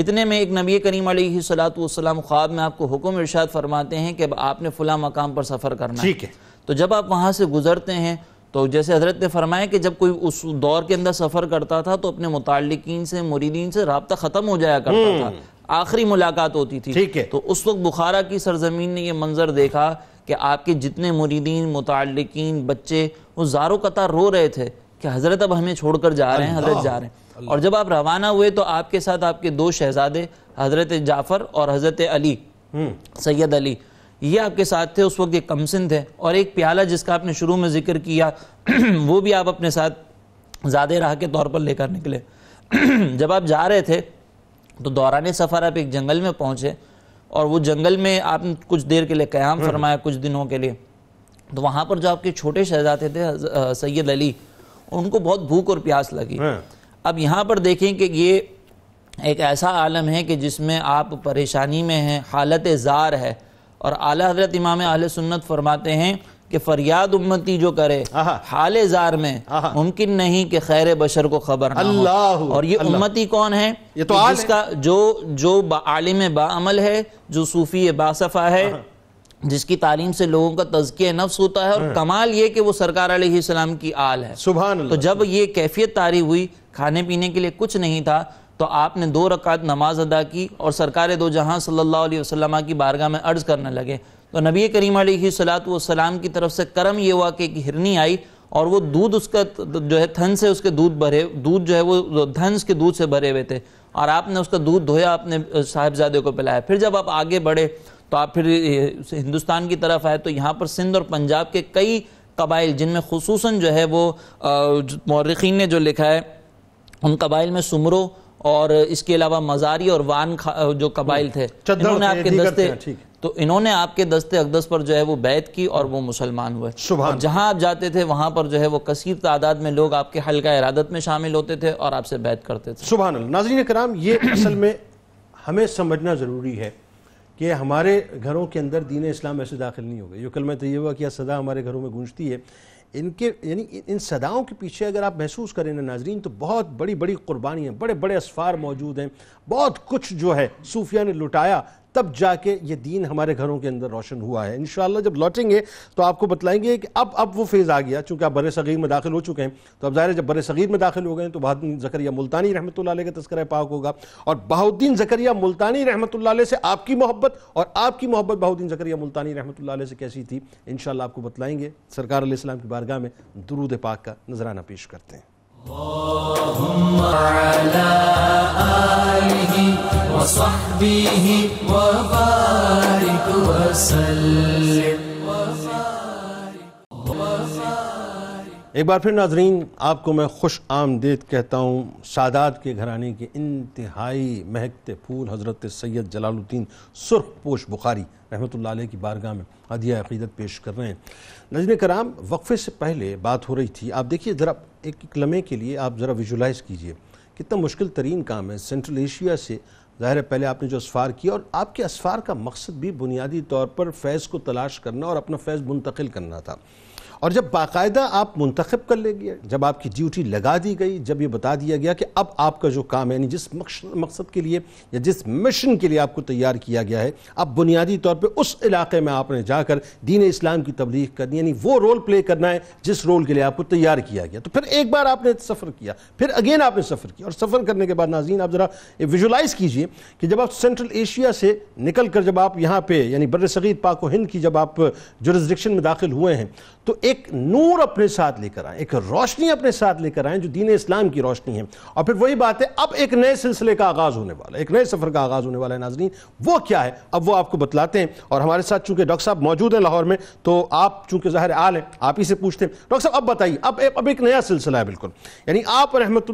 इतने में एक नबी करीम सलाम ख्वाब में आपको हुक्म इर्शाद फरमाते हैं कि आपने फुला मकाम पर सफर करना ठीक है तो जब आप वहां से गुजरते हैं तो जैसे हजरत ने फरमाया कि जब कोई उस दौर के अंदर सफ़र करता था तो अपने मुतालिकीन से मुरीदीन से रबता ख़त्म हो जाया करता था हम्म। आखिरी मुलाकात होती थी ठीक है तो उस वक्त बुखारा की सरजमीन ने यह मंजर देखा कि आपके जितने मुरीदीन मुतालिकीन बच्चे वो जारो कतार रो रहे थे कि हज़रत अब हमें छोड़ कर जा रहे हैं हजरत जा रहे हैं और जब आप रवाना हुए तो आपके साथ आपके दो शहजादे हज़रत जाफ़र और हज़रत अली हम्म। सैद अली ये आपके साथ थे उस वक्त ये कमसिन थे और एक प्याला जिसका आपने शुरू में जिक्र किया वो भी आप अपने साथ ज़्यादा राह के तौर पर लेकर निकले जब आप जा रहे थे तो दौरान सफ़र आप एक जंगल में पहुँचे और वो जंगल में आपने कुछ देर के लिए क़्याम हम्म। फरमाया कुछ दिनों के लिए तो वहाँ पर जो आपके छोटे शहजादे थे सैयद अली उनको बहुत भूख और प्यास लगी हाँ। अब यहाँ पर देखें कि ये एक ऐसा आलम है कि जिसमें आप परेशानी में हैं हालत ज़ार है और आला हजरत इमाम आल सुन्नत फरमाते हैं कि फरियाद उम्मती जो करे हाल जार में मुमकिन नहीं कि खैर बशर को खबर अल्लाह और ये उम्मती कौन है ये तो जिसका जो जो आलिम बामल है जो सूफी बासफ़ा है जिसकी तालीम से लोगों का तजकिया नफ्स होता है और हाँ। कमाल ये कि वो सरकार की आल है सुबह तो जब ये कैफियत तारी हुई खाने पीने के लिए कुछ नहीं था तो आपने दो रकात नमाज अदा की और सरकार दो जहाँ सल्ला वसलम की बारगाह में अर्ज़ करने लगे तो नबी करीम सलाम की तरफ से करम ये हुआ कि एक हिरनी आई और वो दूध उसका जो है थन से उसके दूध भरे दूध जो है वो धन के दूध से भरे हुए थे और आपने उसका दूध धोया अपने साहेबजादे को पिलाया फिर जब आप आगे बढ़े तो आप फिर हिंदुस्तान की तरफ आए तो यहाँ पर सिंध और पंजाब के कई कबाइल जिनमें खसूस जो है वो मौरखीन ने जो लिखा है उन कबाइल में सुमरों और इसके अलावा मजारी और वान जो कबाइल हम्म। थे इन्होंने आपके दस्ते तो इन्होंने आपके दस्ते अकदस पर जो है वो बैत की और वो मुसलमान हुए और जहां आप जाते थे वहां पर जो है वो कसीर तादाद में लोग आपके हल्का इरादत में शामिल होते थे और आपसे बैत करते थे सुबह नाजरीन कराम ये असल में हमें समझना ज़रूरी है कि हमारे घरों के अंदर दीन इस्लाम ऐसे दाखिल नहीं हो गए जो ये हुआ कि सदा हमारे घरों में गूंजती है इनके यानी इन सदाओं के पीछे अगर आप महसूस करें ना नाजरीन तो बहुत बड़ी बड़ी कुर्बानियाँ बड़े बड़े असफार मौजूद हैं बहुत कुछ जो है सूफिया ने लुटाया तब जाके ये दीन हमारे घरों के अंदर रोशन हुआ है इन जब लौटेंगे तो आपको बतलाएंगे कि अब अब वो फेज़ आ गया चूँकि आप बर सग़ीर में दाखिल हो चुके हैं तो अब ज़ाहिर जब बर सग़ीर में दाखिल हो गए तो बहादुद्दीन जकरिया मुल्तानी रहमत का तस्कर पाक होगा और बहाउद्दीन जकरिया मुल्तानी रहमत से आपकी मोहब्बत और आपकी मोहब्बत बहाउद्दीन जकरिया मुल्तानी रहमत से कैसी थी इन आपको बतलाएंगे सरकार आसलम की बारगाह में दरूद पाक का नजराना पेश करते हैं وصحبه وبارك وسلم एक बार फिर नाजरीन आपको मैं खुश आमदेद कहता हूँ सादात के घराने के इंतहाई महकते फूल हज़रत सैयद जलालुद्दीन सुर्ख पोश बुखारी रहमत ला की बारगाह में अदिया अकीदत पेश कर रहे हैं नजर कराम वक्फे से पहले बात हो रही थी आप देखिए ज़रा एक, एक लम्हे के लिए आप ज़रा विजुलाइज़ कीजिए कितना मुश्किल तरीन काम है सेंट्रल एशिया से ज़ाहिर है पहले आपने जो असफ़ार किया और आपके असफ़ार का मकसद भी बुनियादी तौर पर फैज़ को तलाश करना और अपना फैज़ मुंतकिल करना था और जब बाकायदा आप मुंतखब कर लेंगे जब आपकी ड्यूटी लगा दी गई जब ये बता दिया गया कि अब आपका जो काम है यानी जिस मकसद के लिए या जिस मिशन के लिए आपको तैयार किया गया है अब बुनियादी तौर पर उस इलाके में आपने जाकर दीन इस्लाम की तबलीग करनी यानी वो रोल प्ले करना है जिस रोल के लिए आपको तैयार किया गया तो फिर एक बार आपने सफ़र किया फिर अगेन आपने सफ़र किया और सफ़र करने के बाद नाजीन आप ज़रा विजुलाइज़ कीजिए कि जब आप सेंट्रल एशिया से निकल कर जब आप यहाँ पे यानी बर सगीर पाक हिंद की जब आप जुरिस्डिक्शन में दाखिल हुए हैं तो एक नूर अपने साथ लेकर आए एक रोशनी अपने साथ लेकर आए जो दीन इस्लाम की रोशनी है और फिर वही बात है अब एक नए सिलसिले का आगाज होने वाला है एक नए सफर का आगाज होने वाला है नाजरीन वो क्या है अब वो आपको बतलाते हैं और हमारे साथ चूंकि डॉक्टर साहब मौजूद हैं लाहौर में तो आप चूंकि ज़ाहिर आल हैं आप ही से पूछते हैं डॉक्टर साहब अब बताइए अब अब एक नया सिलसिला है बिल्कुल यानी आप रहमत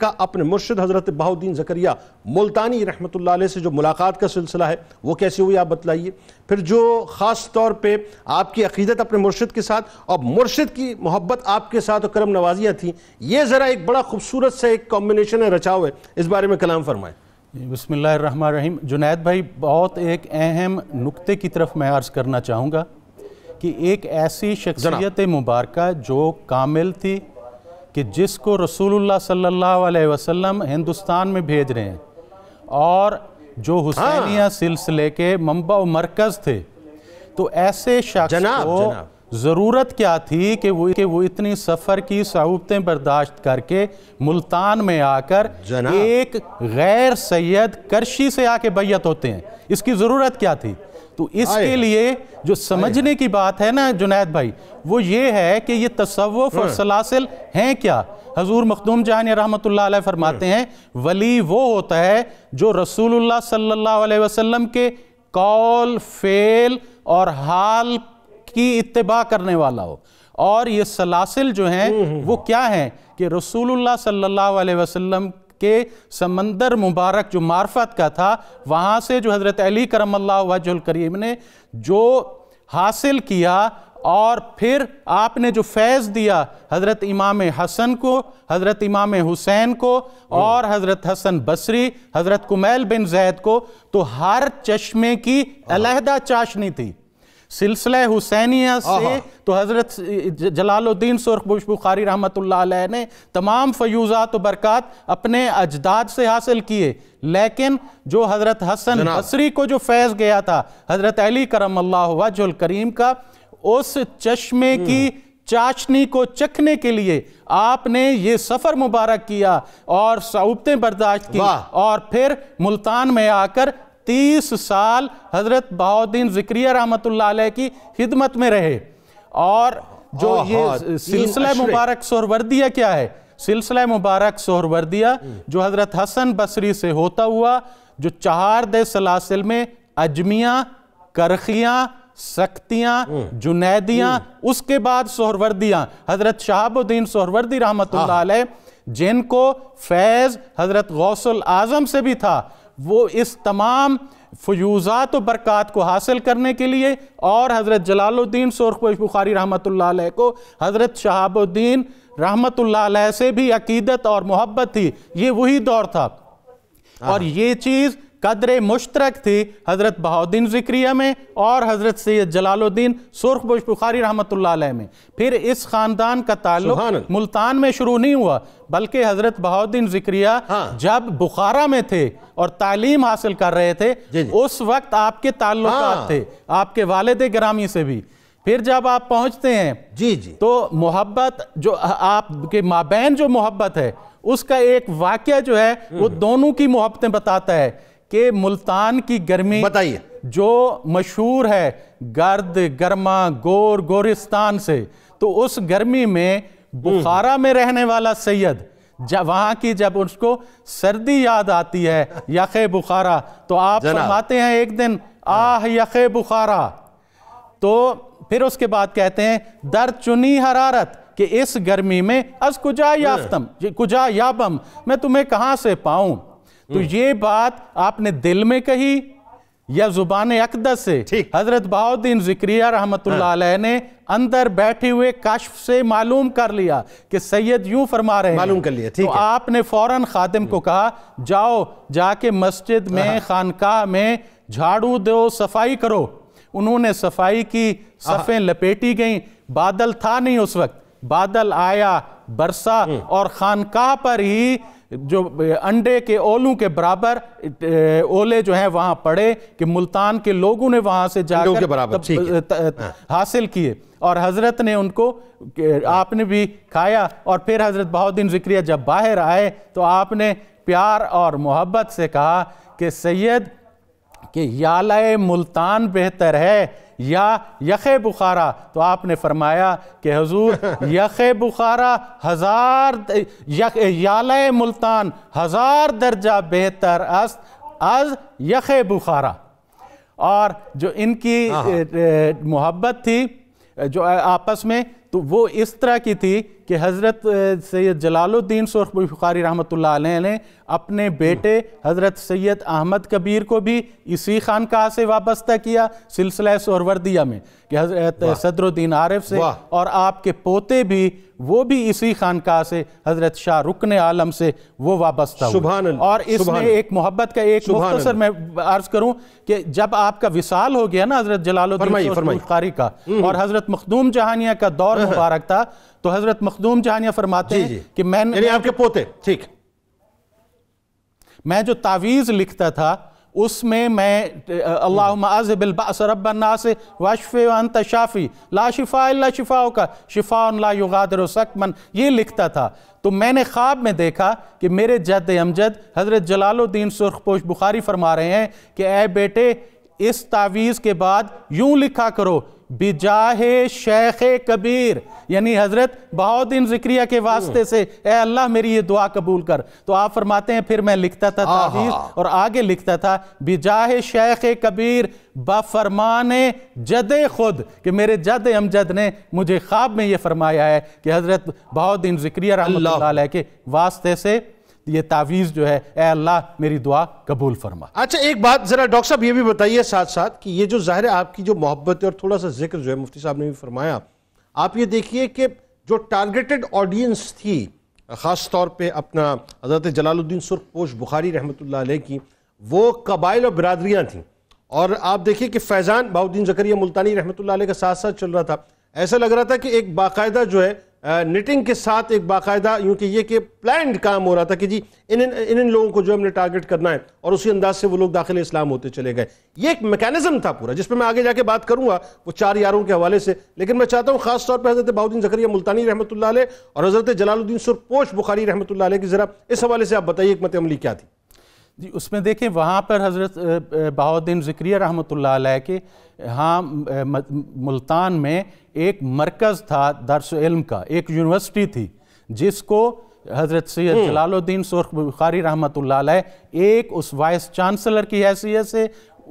का अपने मुर्शद हजरत बहाउद्दीन जकरिया मुल्तानी रहमत से जो मुलाकात का सिलसिला है वो कैसे हुई आप बतलाइए फिर जो ख़ास तौर पर आपकी अकीदत अपने मुर्शद के साथ और मुर्शिद की मोहब्बत आपके साथ और करम नवाजियाँ थी ये ज़रा एक बड़ा खूबसूरत सा एक कॉम्बिनेशन है रचाव है इस बारे में कलाम फरमाएँ रहीम जुनैद भाई बहुत एक अहम नुक्ते की तरफ मैं अर्ज़ करना चाहूँगा कि एक ऐसी शख्सियत मुबारक जो कामिल थी कि जिसको रसूलुल्लाह सल्लल्लाहु अलैहि वसल्लम हिंदुस्तान में भेज रहे हैं और जो हाँ। हुसैनिया हाँ। सिलसिले के मम्बा मरकज़ थे तो ऐसे शख्स को जनाब। ज़रूरत क्या थी कि वो कि वो इतनी सफ़र की सहूबतें बर्दाश्त करके मुल्तान में आकर एक गैर सैयद करशी से आके बैत होते हैं इसकी ज़रूरत क्या थी तो इसके लिए जो समझने की बात है ना जुनैद भाई वो ये है कि ये तसवुफ़ और हाँ। सलासिल हैं क्या हजूर मखदूम जहान रहमत फरमाते हैं वली वो होता है जो रसूलुल्लाह सल्लल्लाहु अलैहि वसल्लम के कौल फेल और हाल की इतबा करने वाला हो और ये सलासिल जो हैं हम्म, हम्म, वो हम्म। क्या हैं कि रसूलुल्लाह सल्लल्लाहु अलैहि वसल्लम के समंदर मुबारक जो मार्फत का था वहाँ से जो हज़रत अली करम वजुल करीम ने जो हासिल किया और फिर आपने जो फैज़ दिया हज़रत इमाम हसन को हज़रत इमाम हुसैन को और हज़रत हसन बसरी हज़रत कुमैल बिन जैद को तो हर चश्मे की हाँ। अलहदा चाशनी थी सिलसिला हुसैनिया से तो हज़रत जलालुद्दीन सुरखबुश बुखारी रहमत ने तमाम फयूज़ात बरक़ात अपने अजदाद से हासिल किए लेकिन जो हज़रत हसन असरी को जो फैज़ गया था हज़रत अली करम वजुल करीम का उस चश्मे हम्म। की चाशनी को चखने के लिए आपने ये सफ़र मुबारक किया और सऊबतें बर्दाश्त की और फिर मुल्तान में आकर तीस साल हजरत बहाउद्दीन जिक्रिया रहमत की खिदमत में रहे और जो ये सिलसिला मुबारक सोरवर्दिया क्या है सिलसिला मुबारक सोहरवर्दिया जो हजरत हसन बसरी से होता हुआ जो चार दे सलासिल में अजमिया करखियाँ सख्तियाँ हम्म। जुनेदियां हम्म। उसके बाद सोहरवर्दियाँ हजरत शहाबुद्दीन सोहरवर्दी रहमत जिनको फैज़ हजरत गौसल आजम से भी था वो इस तमाम फ्यूज़ात बरक़ात को हासिल करने के लिए और हज़रत जलालुद्दीन सोरखोश बुखारी रहमत को हज़रत शहाबुद्दीन रहमत से भी अकीदत और मोहब्बत थी ये वही दौर था हाँ। और ये चीज़ कदर मुश्तरक थी हज़रत बहाद्दीन ज़िक्रिया में और हज़रत सैद जलालुद्दीन बुश बुखारी रहमत में फिर इस ख़ानदान का ताल्लुक मुल्तान में शुरू नहीं हुआ बल्कि हज़रत बहाद्दीन ज़िक्रिया हाँ। जब बुखारा में थे और तालीम हासिल कर रहे थे जी जी। उस वक्त आपके ताल्लुक हाँ। थे आपके वालद ग्रामी से भी फिर जब आप पहुंचते हैं जी जी तो मोहब्बत जो आपके माबेन जो मोहब्बत है उसका एक वाक्य जो है हम्म। वो दोनों की मोहब्बतें बताता है कि मुल्तान की गर्मी बताइए जो मशहूर है गर्द गर्मा गोर गोरिस्तान से तो उस गर्मी में बुखारा में रहने वाला सैयद जब वहां की जब उसको सर्दी याद आती है यखे बुखारा तो आप फरमाते हैं एक दिन आह यखे बुखारा तो फिर उसके बाद कहते हैं दर चुनी हरारत कि इस गर्मी में अस कुजा याफ्तम कुजा याबम मैं तुम्हें कहां से पाऊं तो हम्म। ये बात आपने दिल में कही या जुबान अकदस से हजरत बहाउद्दीन जिक्रिया रहमत हाँ। ने अंदर बैठे हुए काशफ से मालूम कर लिया कि सैयद यूं फरमा रहे मालूम कर लिया ठीक तो है। आपने फौरन खादिम को हम्म। कहा जाओ जाके मस्जिद में खानका हाँ। खानकाह में झाड़ू दो सफाई करो उन्होंने सफाई की हाँ। सफ़ें लपेटी गई बादल था नहीं उस वक्त बादल आया बरसा हम्म। और खानकाह पर ही जो अंडे के ओलों के बराबर ओले जो हैं वहां पड़े कि मुल्तान के लोगों ने वहां से जाकर हाँ। हासिल किए और हजरत ने उनको हाँ। आपने भी खाया और फिर हजरत बहुद्दीन जिक्रिया जब बाहर आए तो आपने प्यार और मोहब्बत से कहा कि सैयद कि याला मुल्तान बेहतर है या यख बुखारा तो आपने फरमाया कि हजूर यख बुखारा हज़ार याला मुल्तान हज़ार दर्जा बेहतर अस्त अज यख बुखारा और जो इनकी हाँ, हाँ। मोहब्बत थी जो आपस में तो वो इस तरह की थी कि हज़रत सैयद जलालुद्दीन सुरख बुखारी रहमत ने अपने बेटे हज़रत सैयद अहमद कबीर को भी इसी खानकाह से वाबस्ता किया सिलसिला सरवरदिया में कि हज़रत सदरुद्दीन आरफ से और आपके पोते भी वो भी इसी खानकाह से हज़रत शाह रुकन आलम से वो वाबस्ता हुए और इसमें एक मोहब्बत का एक मुख्तर मैं अर्ज़ करूँ कि जब आपका विशाल हो गया ना हज़रत जलालुद्दीन बुखारी का हम्म। और हज़रत मखदूम जहानिया का दौर मुबारक था तो हजरत मखदूम जहानिया फरमाते हैं कि मैंने आपके पोते ठीक मैं जो तावीज़ लिखता था उसमें मैं अल्लाहबिलबासरबन्ना से वशफ़ शाफ़ी ला शिफ़ा ला शिफ़ाओ का शिफ़ा ला सकमन ये लिखता था तो मैंने ख्वाब में देखा कि मेरे जद अमजद हज़रत जलालुद्दीन सुरखपोश बुखारी फरमा रहे हैं कि ए बेटे इस तावीज़ के बाद यूं लिखा करो बिजाहे शेख कबीर यानी हजरत दिन जिक्रिया के वास्ते से ए अल्लाह मेरी ये दुआ कबूल कर तो आप फरमाते हैं फिर मैं लिखता था तावीज और आगे लिखता था बिजाह शेख कबीर बफरमाने जद खुद कि मेरे जद अमजद ने मुझे ख्वाब में ये फरमाया है कि हजरत दिन जिक्रिया रहा के वास्ते से ये तावीज़ जो है ए अल्लाह मेरी दुआ कबूल फरमा अच्छा एक बात ज़रा डॉक्टर साहब ये भी बताइए साथ साथ कि ये जो ज़ाहिर आपकी जो मोहब्बत है और थोड़ा सा जिक्र जो है मुफ्ती साहब ने भी फरमाया आप ये देखिए कि जो टारगेटेड ऑडियंस थी ख़ास तौर पर अपना हज़रत जलालुद्दीन सुरखपोश बुखारी रहमत की वो कबाइल और बरदरियाँ थी और आप देखिए कि फैज़ान बाउद्दीन जकरिया मुल्तानी रहमत का साथ साथ चल रहा था ऐसा लग रहा था कि एक बाकायदा जो है निटिंग के साथ एक बाकायदा यूँ कि ये कि प्लान काम हो रहा था कि जी इन इन इन लोगों को जो हमने टारगेट करना है और उसी अंदाज से वो लोग दाखिल इस्लाम होते चले गए ये एक मेकेनिज्म था पूरा जिस पर मैं आगे जाके बात करूँगा वो चार यारों के हवाले से लेकिन मैं चाहता हूँ खास तौर पर हज़रत बाउद्दीन जकरिया मुल्तानी रहमत और हज़रत जलालुद्दीन सुरपोश बुखारी रहमत की ज़रा इस हवाले से आप बताइए एक मत अमली क्या थी जी उसमें देखें वहाँ पर हज़रत बहाद्दीन ज़िक्रिया रहमत के हाँ मुल्तान में एक मरकज़ था दरस इल्म का एक यूनिवर्सिटी थी जिसको हज़रत सैद हम्म। जलालुद्दीन सुर्ख बुखारी रहमत एक उस वाइस चांसलर की हैसियत से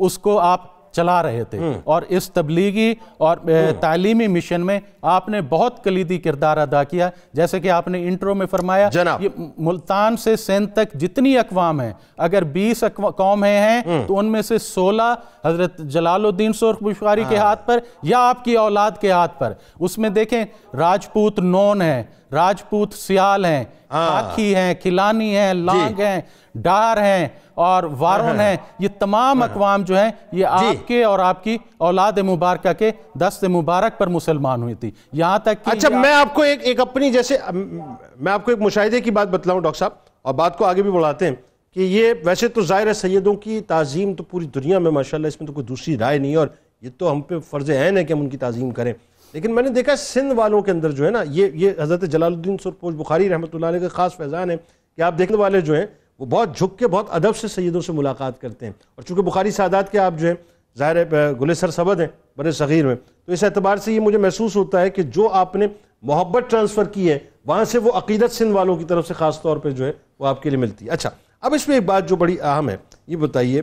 उसको आप चला रहे थे हम्म। और इस तबलीगी और हम्म। तालीमी मिशन में आपने बहुत कलीदी किरदार अदा किया जैसे कि आपने इंट्रो में फरमाया ये मुल्तान से सेंध तक जितनी अकवाम हैं अगर बीस कौम हैं हम्म। तो उनमें से सोलह हजरत जलालुद्दीन बुशारी के हाँ। हाथ पर या आपकी औलाद के हाथ पर उसमें देखें राजपूत नोन है राजपूत सियाल हैं हाँ। हैं खिलानी हैं लांग हैं डार हैं और वारोन हाँ, हाँ। हैं ये तमाम हाँ, अकवाम जो हैं ये आपके और आपकी औलाद मुबारक के दस्त मुबारक पर मुसलमान हुई थी यहाँ तक अच्छा मैं आपको एक एक अपनी जैसे मैं आपको एक मुशाहे की बात बतलाऊँ डॉक्टर साहब और बात को आगे भी बढ़ाते हैं कि ये वैसे तो ज़ाहिर है सैदों की तज़ीम तो पूरी दुनिया में माशाल्लाह इसमें तो कोई दूसरी राय नहीं और ये तो हम पे फ़र्ज़ ऐन है कि हम उनकी तज़ीम करें लेकिन मैंने देखा सिंध वालों के अंदर जो है ना ये ये हज़रत जलालुद्दीन सुरपोज बुखारी रहमत का ख़ास फैज़ान है कि आप देखने वाले जो हैं वो बहुत झुक के बहुत अदब से सैदों से मुलाकात करते हैं और चूँकि बुखारी सादात के आप जो है ज़ाहिर गुल सर सबद हैं बर सग़ीर में तो इस एतबार से ये मुझे महसूस होता है कि जो आपने मोहब्बत ट्रांसफ़र की है वहाँ से वो अकीदत सिंध वालों की तरफ से ख़ास तौर पर जो है वो आपके लिए मिलती है अच्छा अब इसमें एक बात जो बड़ी अहम है ये बताइए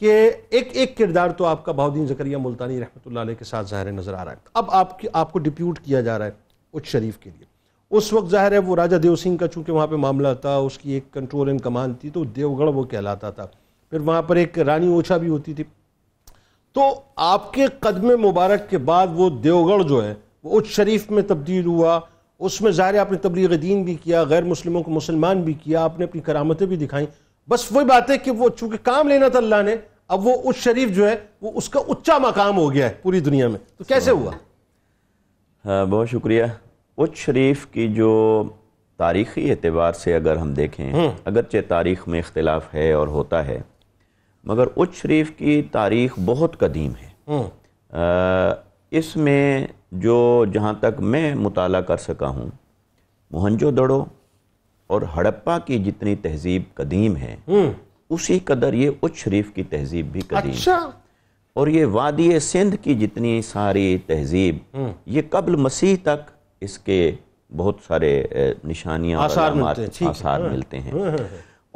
कि एक एक किरदार तो आपका बहुद्दीन जकरिया मुल्तानी रहमत के साथ ज़ाहिर नज़र आ रहा है अब आपकी आपको डिप्यूट किया जा रहा है उच्च शरीफ के लिए उस वक्त जाहिर है वो राजा देव सिंह का चूंकि वहाँ पर मामला था उसकी एक कंट्रोल एंड कमांड थी तो देवगढ़ वो कहलाता था फिर वहाँ पर एक रानी ओछा भी होती थी तो आपके कदम मुबारक के बाद वो देवगढ़ जो है वो उच्च शरीफ में तब्दील हुआ उसमें ज़ाहिर आपने तबलीग दीन भी किया गैर मुस्लिमों को मुसलमान भी किया आपने अपनी करामतें भी दिखाई बस वही बात है कि वो चूँकि काम लेना था अल्लाह ने अब वो उस शरीफ जो है वो उसका उच्चा मकाम हो गया है पूरी दुनिया में तो कैसे हुआ हाँ बहुत शुक्रिया उच शरीफ की जो तारीख़ी एतबार से अगर हम देखें हम्म। अगरचे तारीख़ में इख्तलाफ है और होता है मगर उच शरीफ की तारीख़ बहुत कदीम है हम्म। इसमें जो जहाँ तक मैं मुताल कर सका हूँ मोहनजो दड़ो और हड़प्पा की जितनी तहजीब कदीम है हम्म। उसी कदर ये उच शरीफ की तहजीब भी कदीम अच्छा। है और ये वादी सिंध की जितनी सारी तहजीब ये कबल मसीह तक इसके बहुत सारे निशानियां आसार मिलते हैं आसार है। मिलते हैं है,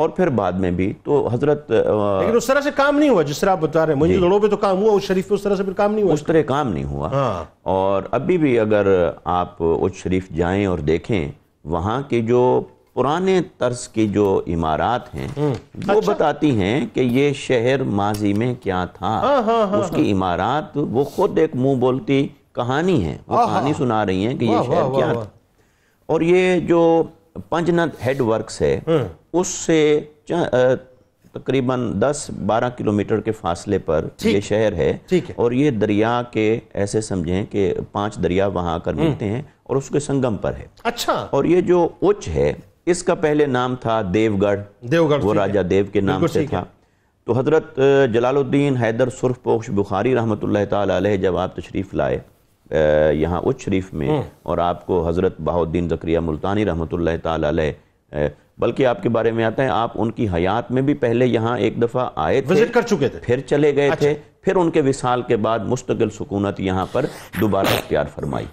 और फिर बाद में भी तो हजरत लेकिन उस तरह से काम नहीं हुआ जिस तरह आप बता रहे हैं मुझे लड़ों पे तो काम हुआ उस शरीफ पे उस तरह से फिर काम नहीं हुआ उस तरह काम नहीं हुआ हाँ। और अभी भी अगर आप उस शरीफ जाएं और देखें वहाँ के जो पुराने तर्स की जो इमारत हैं हम्म। वो अच्छा? बताती हैं कि ये शहर माजी में क्या था हाँ, हाँ, हाँ, उसकी हाँ। इमारत वो खुद एक मुंह बोलती कहानी है वो कहानी सुना रही हैं कि ये शहर क्या था और ये जो पंचनद हेड वर्क्स है हम्म। उससे तकरीबन 10-12 किलोमीटर के फासले पर ये शहर है, है और ये दरिया के ऐसे समझें कि पांच दरिया वहां आकर हम्म। मिलते हैं और उसके संगम पर है अच्छा और ये जो उच्च है इसका पहले नाम था देवगढ़ देवगढ़ वो राजा देव के नाम से था तो हज़रत जलालुद्दीन हैदर सुरखपोश बुखारी रहमत ला जब आप तशरीफ़ लाए यहाँ उच्च शरीफ में हम्म। और आपको हज़रत बहाउद्दीन ज़क्रिया मुल्तानी रहमत बल्कि आपके बारे में आता है आप उनकी हयात में भी पहले यहाँ एक दफ़ा आए थे विजिट कर चुके थे फिर चले गए अच्छा। थे फिर उनके विसाल के बाद मुस्तकिल सुकूनत यहाँ पर दोबारा अख्तियार फरमाई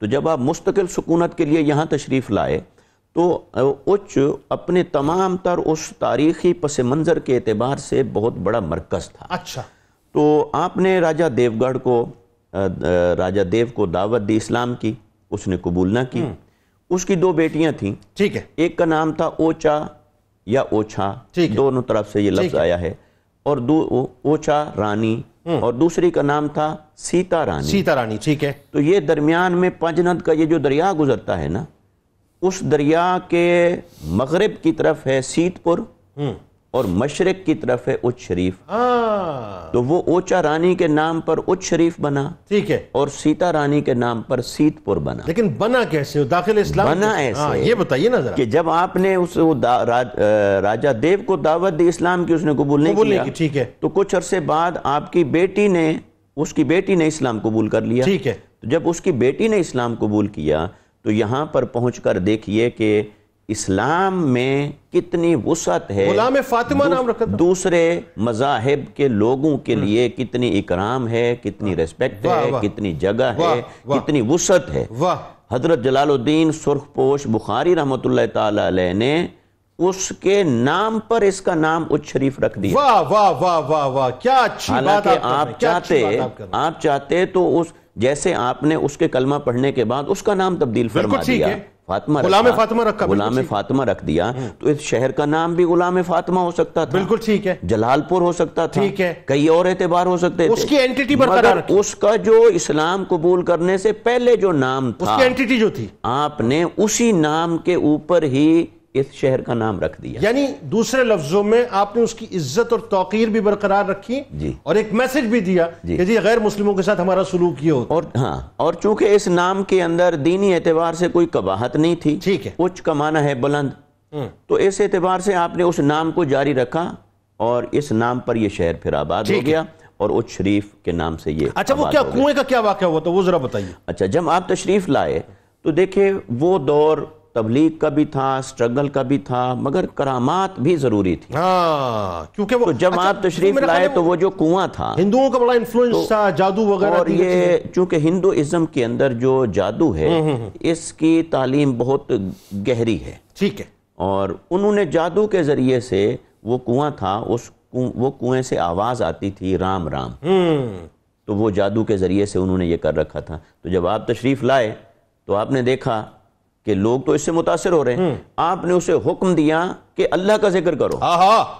तो जब आप मुस्तकिल सुकूनत के लिए यहाँ तशरीफ़ लाए तो उच्च अपने तमाम तर उस तारीखी पस मंज़र के अतबार से बहुत बड़ा मरकज़ था अच्छा तो आपने राजा देवगढ़ को राजा देव को दावत दी इस्लाम की उसने कबूल ना की हम्म। उसकी दो बेटियां थी ठीक है एक का नाम था ओचा या ओछा दोनों तरफ से ये लफ्ज आया है और ओछा रानी हम्म। और दूसरी का नाम था सीता रानी सीता रानी ठीक है तो ये दरमियान में पंजनद का ये जो दरिया गुजरता है ना उस दरिया के मगरब की तरफ है सीतपुर हम्म। और मशरक की तरफ है उच शरीफ हाँ। तो वो ओचा रानी के नाम पर उच शरीफ बना ठीक है और सीता रानी के नाम पर सीतपुर बना लेकिन बना कैसे हो दाखिल इस्लाम बना ऐसे आ, हाँ, ये बताइए ना कि जब आपने उस रा, राजा देव को दावत दी इस्लाम की उसने कबूल नहीं किया ठीक है तो कुछ अरसे बाद आपकी बेटी ने उसकी बेटी ने इस्लाम कबूल कर लिया ठीक है तो जब उसकी बेटी ने इस्लाम कबूल किया तो यहाँ पर पहुंचकर देखिए कि इस्लाम में कितनी वसत है गुलाम फातिमा नाम रखा था। दूसरे मजाहब के लोगों के हम्म। लिए कितनी इकराम है कितनी रेस्पेक्ट है कितनी जगह है कितनी वसत है हजरत जलालुद्दीन सुरखपोश बुखारी रहमत ने उसके नाम पर इसका नाम उच्च शरीफ रख दिया वाह वाह वाह वाह वाह क्या अच्छी बात आप, आप चाहते आप, आप चाहते तो उस जैसे आपने उसके कलमा पढ़ने के बाद उसका नाम तब्दील फरमा दिया फातिमा गुलाम फातिमा रखा गुलाम फातिमा रख दिया हम्म। तो इस शहर का नाम भी गुलाम फातिमा हो सकता था बिल्कुल ठीक है जलालपुर हो सकता था ठीक है कई और एतबार हो सकते उसकी एंटिटी बरकरार उसका जो इस्लाम कबूल करने से पहले जो नाम था उसकी एंटिटी जो थी आपने उसी नाम के ऊपर ही इस शहर का नाम रख दिया यानी दूसरे लफ्जों में आपने उसकी इज्जत और तोकीर भी बरकरार रखी जी और एक मैसेज भी दिया जी। कि जी गैर मुस्लिमों के साथ हमारा सलूक ये होता और हाँ और चूंकि इस नाम के अंदर दीनी एतबार से कोई कबाहत नहीं थी ठीक है उच्च कमाना है बुलंद हम्म। तो इस एतबार से आपने उस नाम को जारी रखा और इस नाम पर यह शहर फिर आबाद हो गया और उच्च शरीफ के नाम से ये अच्छा वो क्या कुएं का क्या वाक्य हुआ था वो जरा बताइए अच्छा जब आप तशरीफ लाए तो देखे वो दौर तबलीग का भी था स्ट्रगल का भी था मगर करामात भी जरूरी थी हाँ, क्योंकि वो तो जब अच्छा, आप तशरीफ लाए तो वो जो कुआं था हिंदुओं का बड़ा इन्फ्लुएंस तो, था जादू वगैरह और ये चूंकि हिंदुइज्म के अंदर जो जादू है हम्म, हम्म, हम्म। इसकी तालीम बहुत गहरी है ठीक है और उन्होंने जादू के जरिए से वो कुआं था उस वो कुएं से आवाज आती थी राम राम तो वो जादू के जरिए से उन्होंने ये कर रखा था तो जब आप तशरीफ लाए तो आपने देखा कि लोग तो इससे मुतासर हो रहे हैं हम्म। आपने उसे हुक्म दिया कि अल्लाह का जिक्र करो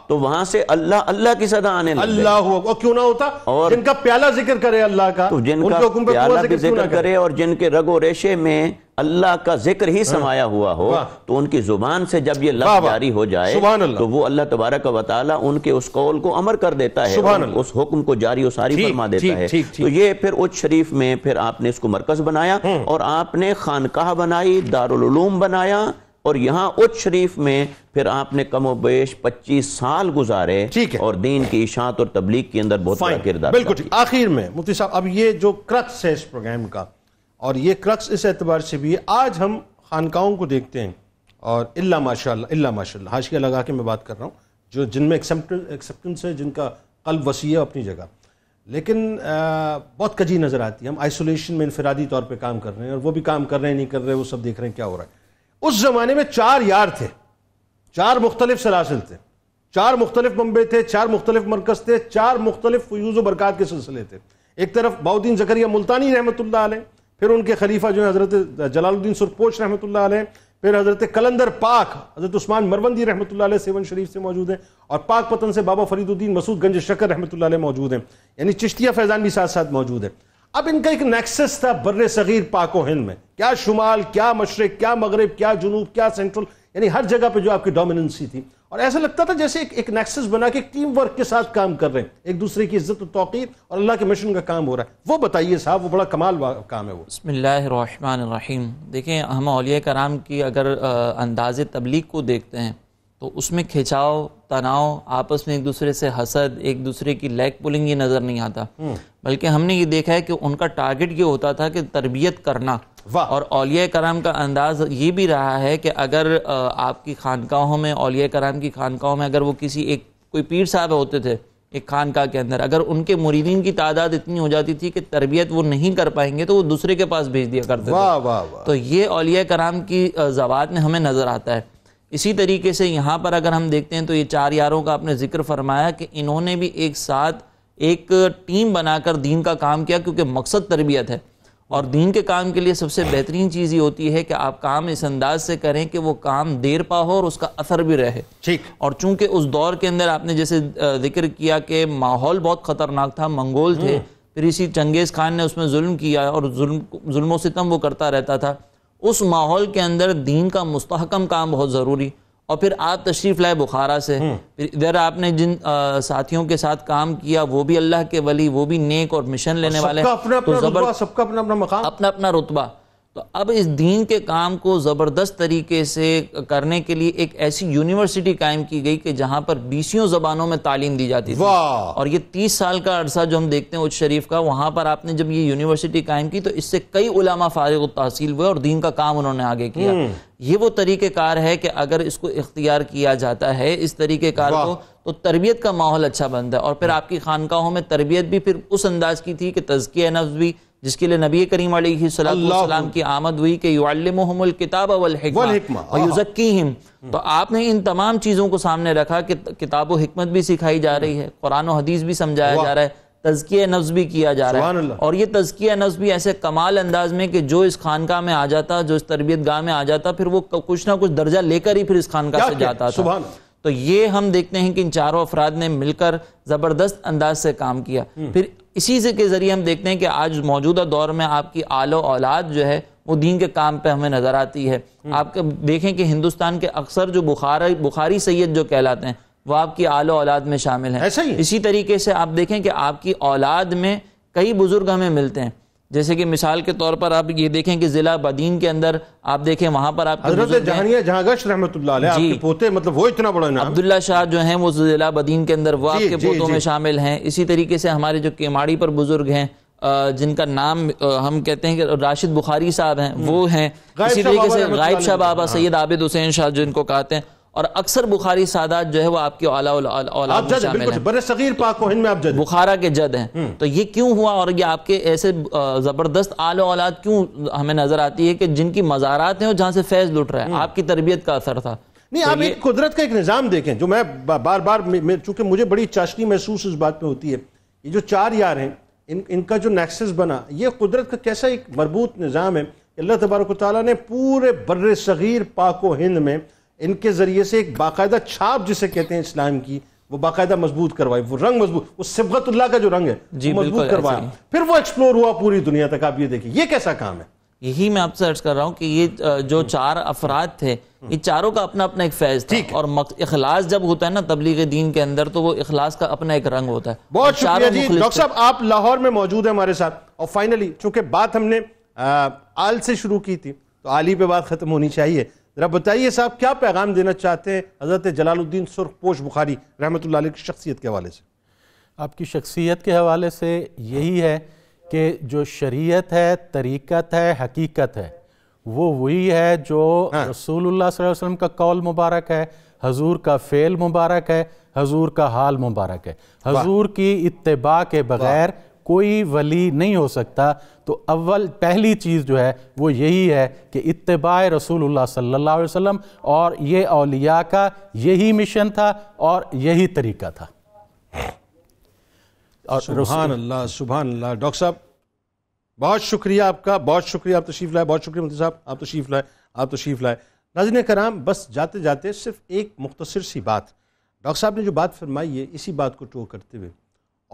तो वहां से अल्लाह अल्लाह की सदा आने अल्लाह और क्यों ना होता और जिनका प्याला जिक्र करे अल्लाह का तो जिनका प्याला जिक्र करे और जिनके रगो रेशे में अल्लाह का जिक्र ही समाया हुआ हो तो उनकी जुबान से जब ये लफ्ज जारी हो जाए तो वो अल्लाह तबारक वाली उनके उस कौल को अमर कर देता है उस हुक्म को जारी उसारी फरमा देता है तो ये फिर उच्च शरीफ में फिर आपने इसको मरकज बनाया हम्म। और आपने खानकाह बनाई दारुलूम बनाया और यहाँ उच्च शरीफ में फिर आपने कमो बेश पच्चीस साल गुजारे ठीक है और दीन की इशात और तबलीग के अंदर बहुत बड़ा किरदार बिल्कुल आखिर में मुफ्ती साहब अब ये जो क्रक्स है इस प्रोग्राम का और ये क्रक्स इस एतबार से भी आज हम खानकाओं को देखते हैं और इल्ला माशा इल्ला माशा हाशिया लगा के मैं बात कर रहा हूँ जो जिनमें एक्सेप्टेंस है जिनका कल्ब वसी है अपनी जगह लेकिन आ, बहुत कजी नज़र आती है हम आइसोलेशन में इनफरादी तौर पे काम कर रहे हैं और वो भी काम कर रहे हैं नहीं कर रहे वो सब देख रहे हैं क्या हो रहा है उस ज़माने में चार यार थे चार मुख्तलिफ सलासिल थे चार मुख्तलिफ मनबे थे चार मुख्तलिफ मरकज़ थे चार मुख्तलिफ फ्यूज़ बरक़ात के सिलसिले थे एक तरफ बाउद्दीन जकरिया मुल्तानी रहमत फिर उनके खलीफा जो है हज़रत जलालुद्दीन सुरपोच रहमत फिर हज़रत कलंदर पाक हज़रत उस्मान मरवंदी रहमत सेवन शरीफ से मौजूद हैं और पाक पतन से बाबा फरीदुद्दीन मसूद गंज शकर रहमत मौजूद हैं यानी चिश्तिया फैज़ान भी साथ साथ मौजूद है अब इनका एक नेक्सस था बर सग़ीर पाको हिंद में क्या शुमाल क्या मशरक क्या मगरब क्या जुनूब क्या सेंट्रल यानी हर जगह पे जो आपकी डोमिनेंसी थी और ऐसा लगता था जैसे एक, एक नेक्सस बना के टीम वर्क के साथ काम कर रहे हैं एक दूसरे की इज्जत तोकीर और अल्लाह के मिशन का काम हो रहा है वो बताइए साहब वो बड़ा कमाल काम है वो बसमीम देखें हम अलिया कराम की अगर अंदाज तबलीग को देखते हैं तो उसमें खिंचाव तनाव आपस में एक दूसरे से हसद एक दूसरे की लैग पुलिंग ये नज़र नहीं आता हम्म। बल्कि हमने ये देखा है कि उनका टारगेट ये होता था कि तरबियत करना और अलिया कराम का अंदाज ये भी रहा है कि अगर आपकी खानकाहों में अलिया कराम की खानकाहों में अगर वो किसी एक कोई पीर साहब होते थे एक खानका के अंदर अगर उनके मुरीदीन की तादाद इतनी हो जाती थी कि तरबियत वो नहीं कर पाएंगे तो वो दूसरे के पास भेज दिया करते थे तो ये अलिया कराम की जवाब में हमें नज़र आता है इसी तरीके से यहाँ पर अगर हम देखते हैं तो ये चार यारों का आपने जिक्र फरमाया कि इन्होंने भी एक साथ एक टीम बनाकर दीन का काम किया क्योंकि मकसद तरबियत है और दीन के काम के लिए सबसे बेहतरीन चीज़ ये होती है कि आप काम इस अंदाज से करें कि वो काम देर पा हो और उसका असर भी रहे ठीक और चूंकि उस दौर के अंदर आपने जैसे जिक्र किया कि माहौल बहुत ख़तरनाक था मंगोल थे हम्म। फिर इसी चंगेज़ खान ने उसमें जुल्म किया और जुल्म जुल्मों सितम वो करता रहता था उस माहौल के अंदर दीन का मुस्तकम काम बहुत ज़रूरी और फिर आप तशरीफ़ लाए बुखारा से हम्म। फिर इधर आपने जिन आ, साथियों के साथ काम किया वो भी अल्लाह के वली वो भी नेक और मिशन लेने वाले सबका अपना अपना तो अपना अपना अपना अपना रुतबा तो अब इस दीन के काम को ज़बरदस्त तरीके से करने के लिए एक ऐसी यूनिवर्सिटी कायम की गई कि जहाँ पर बीसियों ज़बानों में तालीम दी जाती थी और ये तीस साल का अरसा जो हम देखते हैं उज शरीफ का वहाँ पर आपने जब ये यूनिवर्सिटी कायम की तो इससे कई उलामा फारिग तहसील हुए और दीन का काम उन्होंने आगे किया हम्म। ये वो तरीक़ेकार है कि अगर इसको इख्तियार किया जाता है इस तरीक़ेकार को तो तरबियत का माहौल अच्छा बनता है और फिर आपकी खानकाहों में तरबियत भी फिर उस अंदाज की थी कि तजकिया नफ्स भी जिसके लिए नबी करीम सलाम की आमद हुई कि युमल हाँ। तो आपने इन तमाम चीज़ों को सामने रखा कि किताब हिकमत भी सिखाई जा रही है कुरान हदीस भी समझाया जा रहा है तजकिया नफ्स भी किया जा रहा है और ये तजकिया नफ्स भी ऐसे कमाल अंदाज में कि जो इस खानका में आ जाता जो इस तरबियत गाह में आ जाता फिर वो कुछ ना कुछ दर्जा लेकर ही फिर इस खानका से जाता था तो ये हम देखते हैं कि इन चारों अफराद ने मिलकर ज़बरदस्त अंदाज से काम किया हम्म। फिर इसी से के ज़रिए हम देखते हैं कि आज मौजूदा दौर में आपकी आलो औलाद जो है वो दीन के काम पे हमें नज़र आती है हम्म। आप देखें कि हिंदुस्तान के अक्सर जो बुखार बुखारी सैयद जो कहलाते हैं वो आपकी आलो औलाद में शामिल है ऐसा ही इसी तरीके से आप देखें कि आपकी औलाद में कई बुज़ुर्ग हमें मिलते हैं जैसे कि मिसाल के तौर पर आप ये देखें कि जिला बदीन के अंदर आप देखें वहां पर आप पोते मतलब वो इतना बड़ा अब्दुल्ला शाह जो है वो जिला बदीन के अंदर वो आपके पोतों में शामिल है इसी तरीके से हमारे जो केमाड़ी पर बुजुर्ग हैं जिनका नाम हम कहते हैं कि राशिद बुखारी साहब हैं हम्म। वो हैं इसी तरीके से गायब शाह बाबा हाँ। सैयद आबिद हुसैन शाह जिनको कहते हैं और अक्सर बुखारी सादात जो है वो आपके औला में जद बुखारा के जद हैं हम्म। तो ये क्यों हुआ और ये आपके ऐसे ज़बरदस्त आलो औलाद क्यों हमें नज़र आती है कि जिनकी मज़ारात हैं और जहाँ से फैज़ लुट रहा है हम्म। आपकी तरबियत का असर था नहीं तो आप एक कुदरत का एक निज़ाम देखें जो मैं बार बार चूंकि मुझे बड़ी चाशनी महसूस इस बात में होती है ये जो चार यार हैं इन इनका जो नेक्सस बना ये कुदरत का कैसा एक मरबूत निज़ाम है अल्लाह तबारक ताली ने पूरे बर सग़ीर पाको हिंद में इनके ज़रिए से एक बाकायदा छाप जिसे कहते हैं इस्लाम की वो बाकायदा मजबूत करवाई वो रंग मजबूत वो सिबगतुल्ला का जो रंग है जी मजबूत करवाया फिर वो एक्सप्लोर हुआ पूरी दुनिया तक आप ये देखिए ये कैसा काम है यही मैं आपसे अर्ज कर रहा हूँ कि ये जो हम्म। चार अफराद थे ये चारों का अपना अपना एक फैज था और इखलास जब होता है ना तबलीग दीन के अंदर तो वो इखलास का अपना एक रंग होता है बहुत शुक्रिया जी डॉक्टर साहब आप लाहौर में मौजूद है हमारे साथ और फाइनली चूंकि बात हमने आल से शुरू की थी तो आली पे बात खत्म होनी चाहिए जरा बताइए साहब क्या पैगाम देना चाहते हैं हज़रत जलालुद्दीन पोश बुखारी रहमत की शख्सियत के हवाले से आपकी शख्सियत के हवाले से यही है कि जो शरीयत है तरीक़त है हकीकत है वो वही है जो हाँ। रसूलुल्लाह वसल्लम का कौल मुबारक है हजूर का फ़ेल मुबारक है हजूर का हाल मुबारक है हजूर की इतबा के बगैर कोई वली नहीं हो सकता तो अव्वल पहली चीज़ जो है वो यही है कि इतबा रसूल सल्ला वसम और ये अलिया का यही मिशन था और यही तरीका था और सुबहान अल्लाह सुबहान अल्लाह डॉक्टर साहब बहुत शुक्रिया आपका बहुत शुक्रिया आप तशीफ़ लाए बहुत शुक्रिया मुफ्ती साहब आप तशीफ़ लाए आप तशीफ़ लाए नाजिन कराम बस जाते जाते सिर्फ एक मुख्तर सी बात डॉक्टर साहब ने जो बात फरमाई है इसी बात को टो करते हुए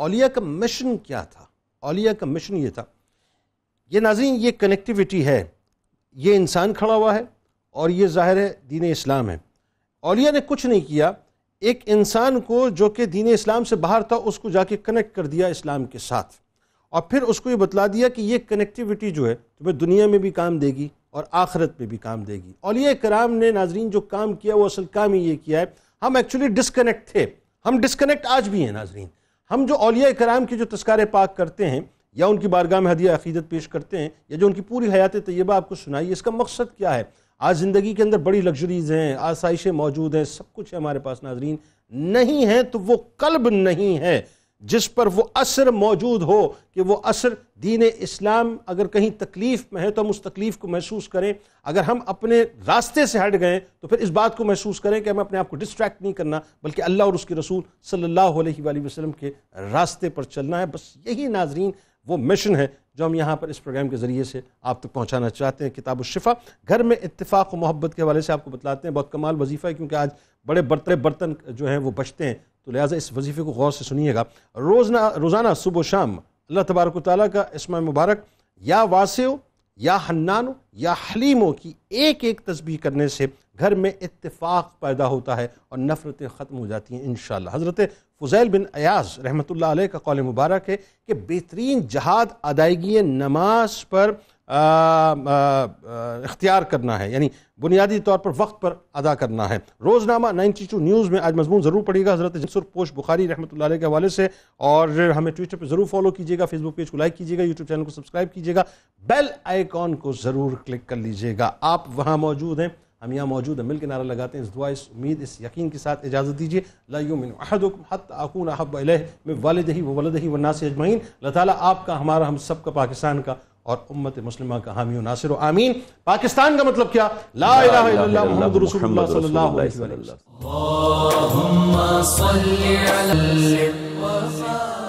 अलिया का मिशन क्या था अलिया का मिशन ये था ये नाजीन ये कनेक्टिविटी है ये इंसान खड़ा हुआ है और ये ज़ाहिर है दीन इस्लाम है अलिया ने कुछ नहीं किया एक इंसान को जो कि दीन इस्लाम से बाहर था उसको जाके कनेक्ट कर दिया इस्लाम के साथ और फिर उसको ये बतला दिया कि ये कनेक्टिविटी जो है तुम्हें दुनिया में भी काम देगी और आखिरत में भी काम देगी ओलिया कराम ने नाजरीन जो काम किया वो असल काम ही ये किया है हम एक्चुअली डिसकनेक्ट थे हम डिसकनेक्ट आज भी हैं नाजरीन हम जो अलिया कराम की जो तस्कार पाक करते हैं या उनकी बारगाह में हदिया अकीदत पेश करते हैं या जो उनकी पूरी हयात तयबा आपको सुनाई इसका मकसद क्या है आज ज़िंदगी के अंदर बड़ी लग्जरीज़ हैं आसाइशें मौजूद हैं सब कुछ है हमारे पास नाजरीन नहीं है तो वो कल्ब नहीं है जिस पर वो असर मौजूद हो कि वो असर दीन इस्लाम अगर कहीं तकलीफ़ में है तो हम उस तकलीफ़ को महसूस करें अगर हम अपने रास्ते से हट गए तो फिर इस बात को महसूस करें कि हमें अपने आप को डिस्ट्रैक्ट नहीं करना बल्कि अल्लाह और उसके रसूल सल्लल्लाहु अलैहि वसल्लम के रास्ते पर चलना है बस यही नाजरीन वो मिशन है जो हम यहाँ पर इस प्रोग्राम के ज़रिए से आप तक पहुँचाना चाहते हैं किताब शिफा घर में इतफाक़ और मोहब्बत के हवाले से आपको बतलाते हैं बहुत कमाल वजीफ़ा है क्योंकि आज बड़े बड़े बर्तन जो हैं वो बचते हैं तो लिहाजा इस वजीफ़े को गौर से सुनिएगा रोजना रोज़ाना सुबह शाम अल्लाह तबारक ताल का इसम मुबारक या वासे या हन्नानो या हलीमों की एक एक तस्वीर करने से घर में इतफाक़ पैदा होता है और नफ़रतें ख़त्म हो जाती हैं इन हज़रत फ़ुज़ैल बिन अयाज रहमत का कौल मुबारक है कि बेहतरीन जहाद अदायगी नमाज पर इख्तियार करना है यानी बुनियादी तौर पर वक्त पर अदा करना है रोज़नामा टू न्यूज़ में आज मजमून ज़रूर पड़ेगा हज़रत जसुर पोश बुखारी रहमत के हवाले से और हमें ट्विटर पर ज़रूर फॉलो कीजिएगा फेसबुक पेज को लाइक कीजिएगा यूट्यूब चैनल को सब्सक्राइब कीजिएगा बेल आइकॉन को ज़रूर क्लिक कर लीजिएगा आप वहाँ मौजूद हैं हम यहाँ मौजूद हैं मिल के नारा लगाते हैं इस दुआ इस उम्मीद इस यकीन के साथ इजाज़त दीजिए लामिनकुम में वालद ही व वलद ही वन्ना अजमैन लताला आपका हमारा हम सब का पाकिस्तान का और उम्मत मुस्लिम का हामी नासिर आमीन पाकिस्तान का मतलब क्या ला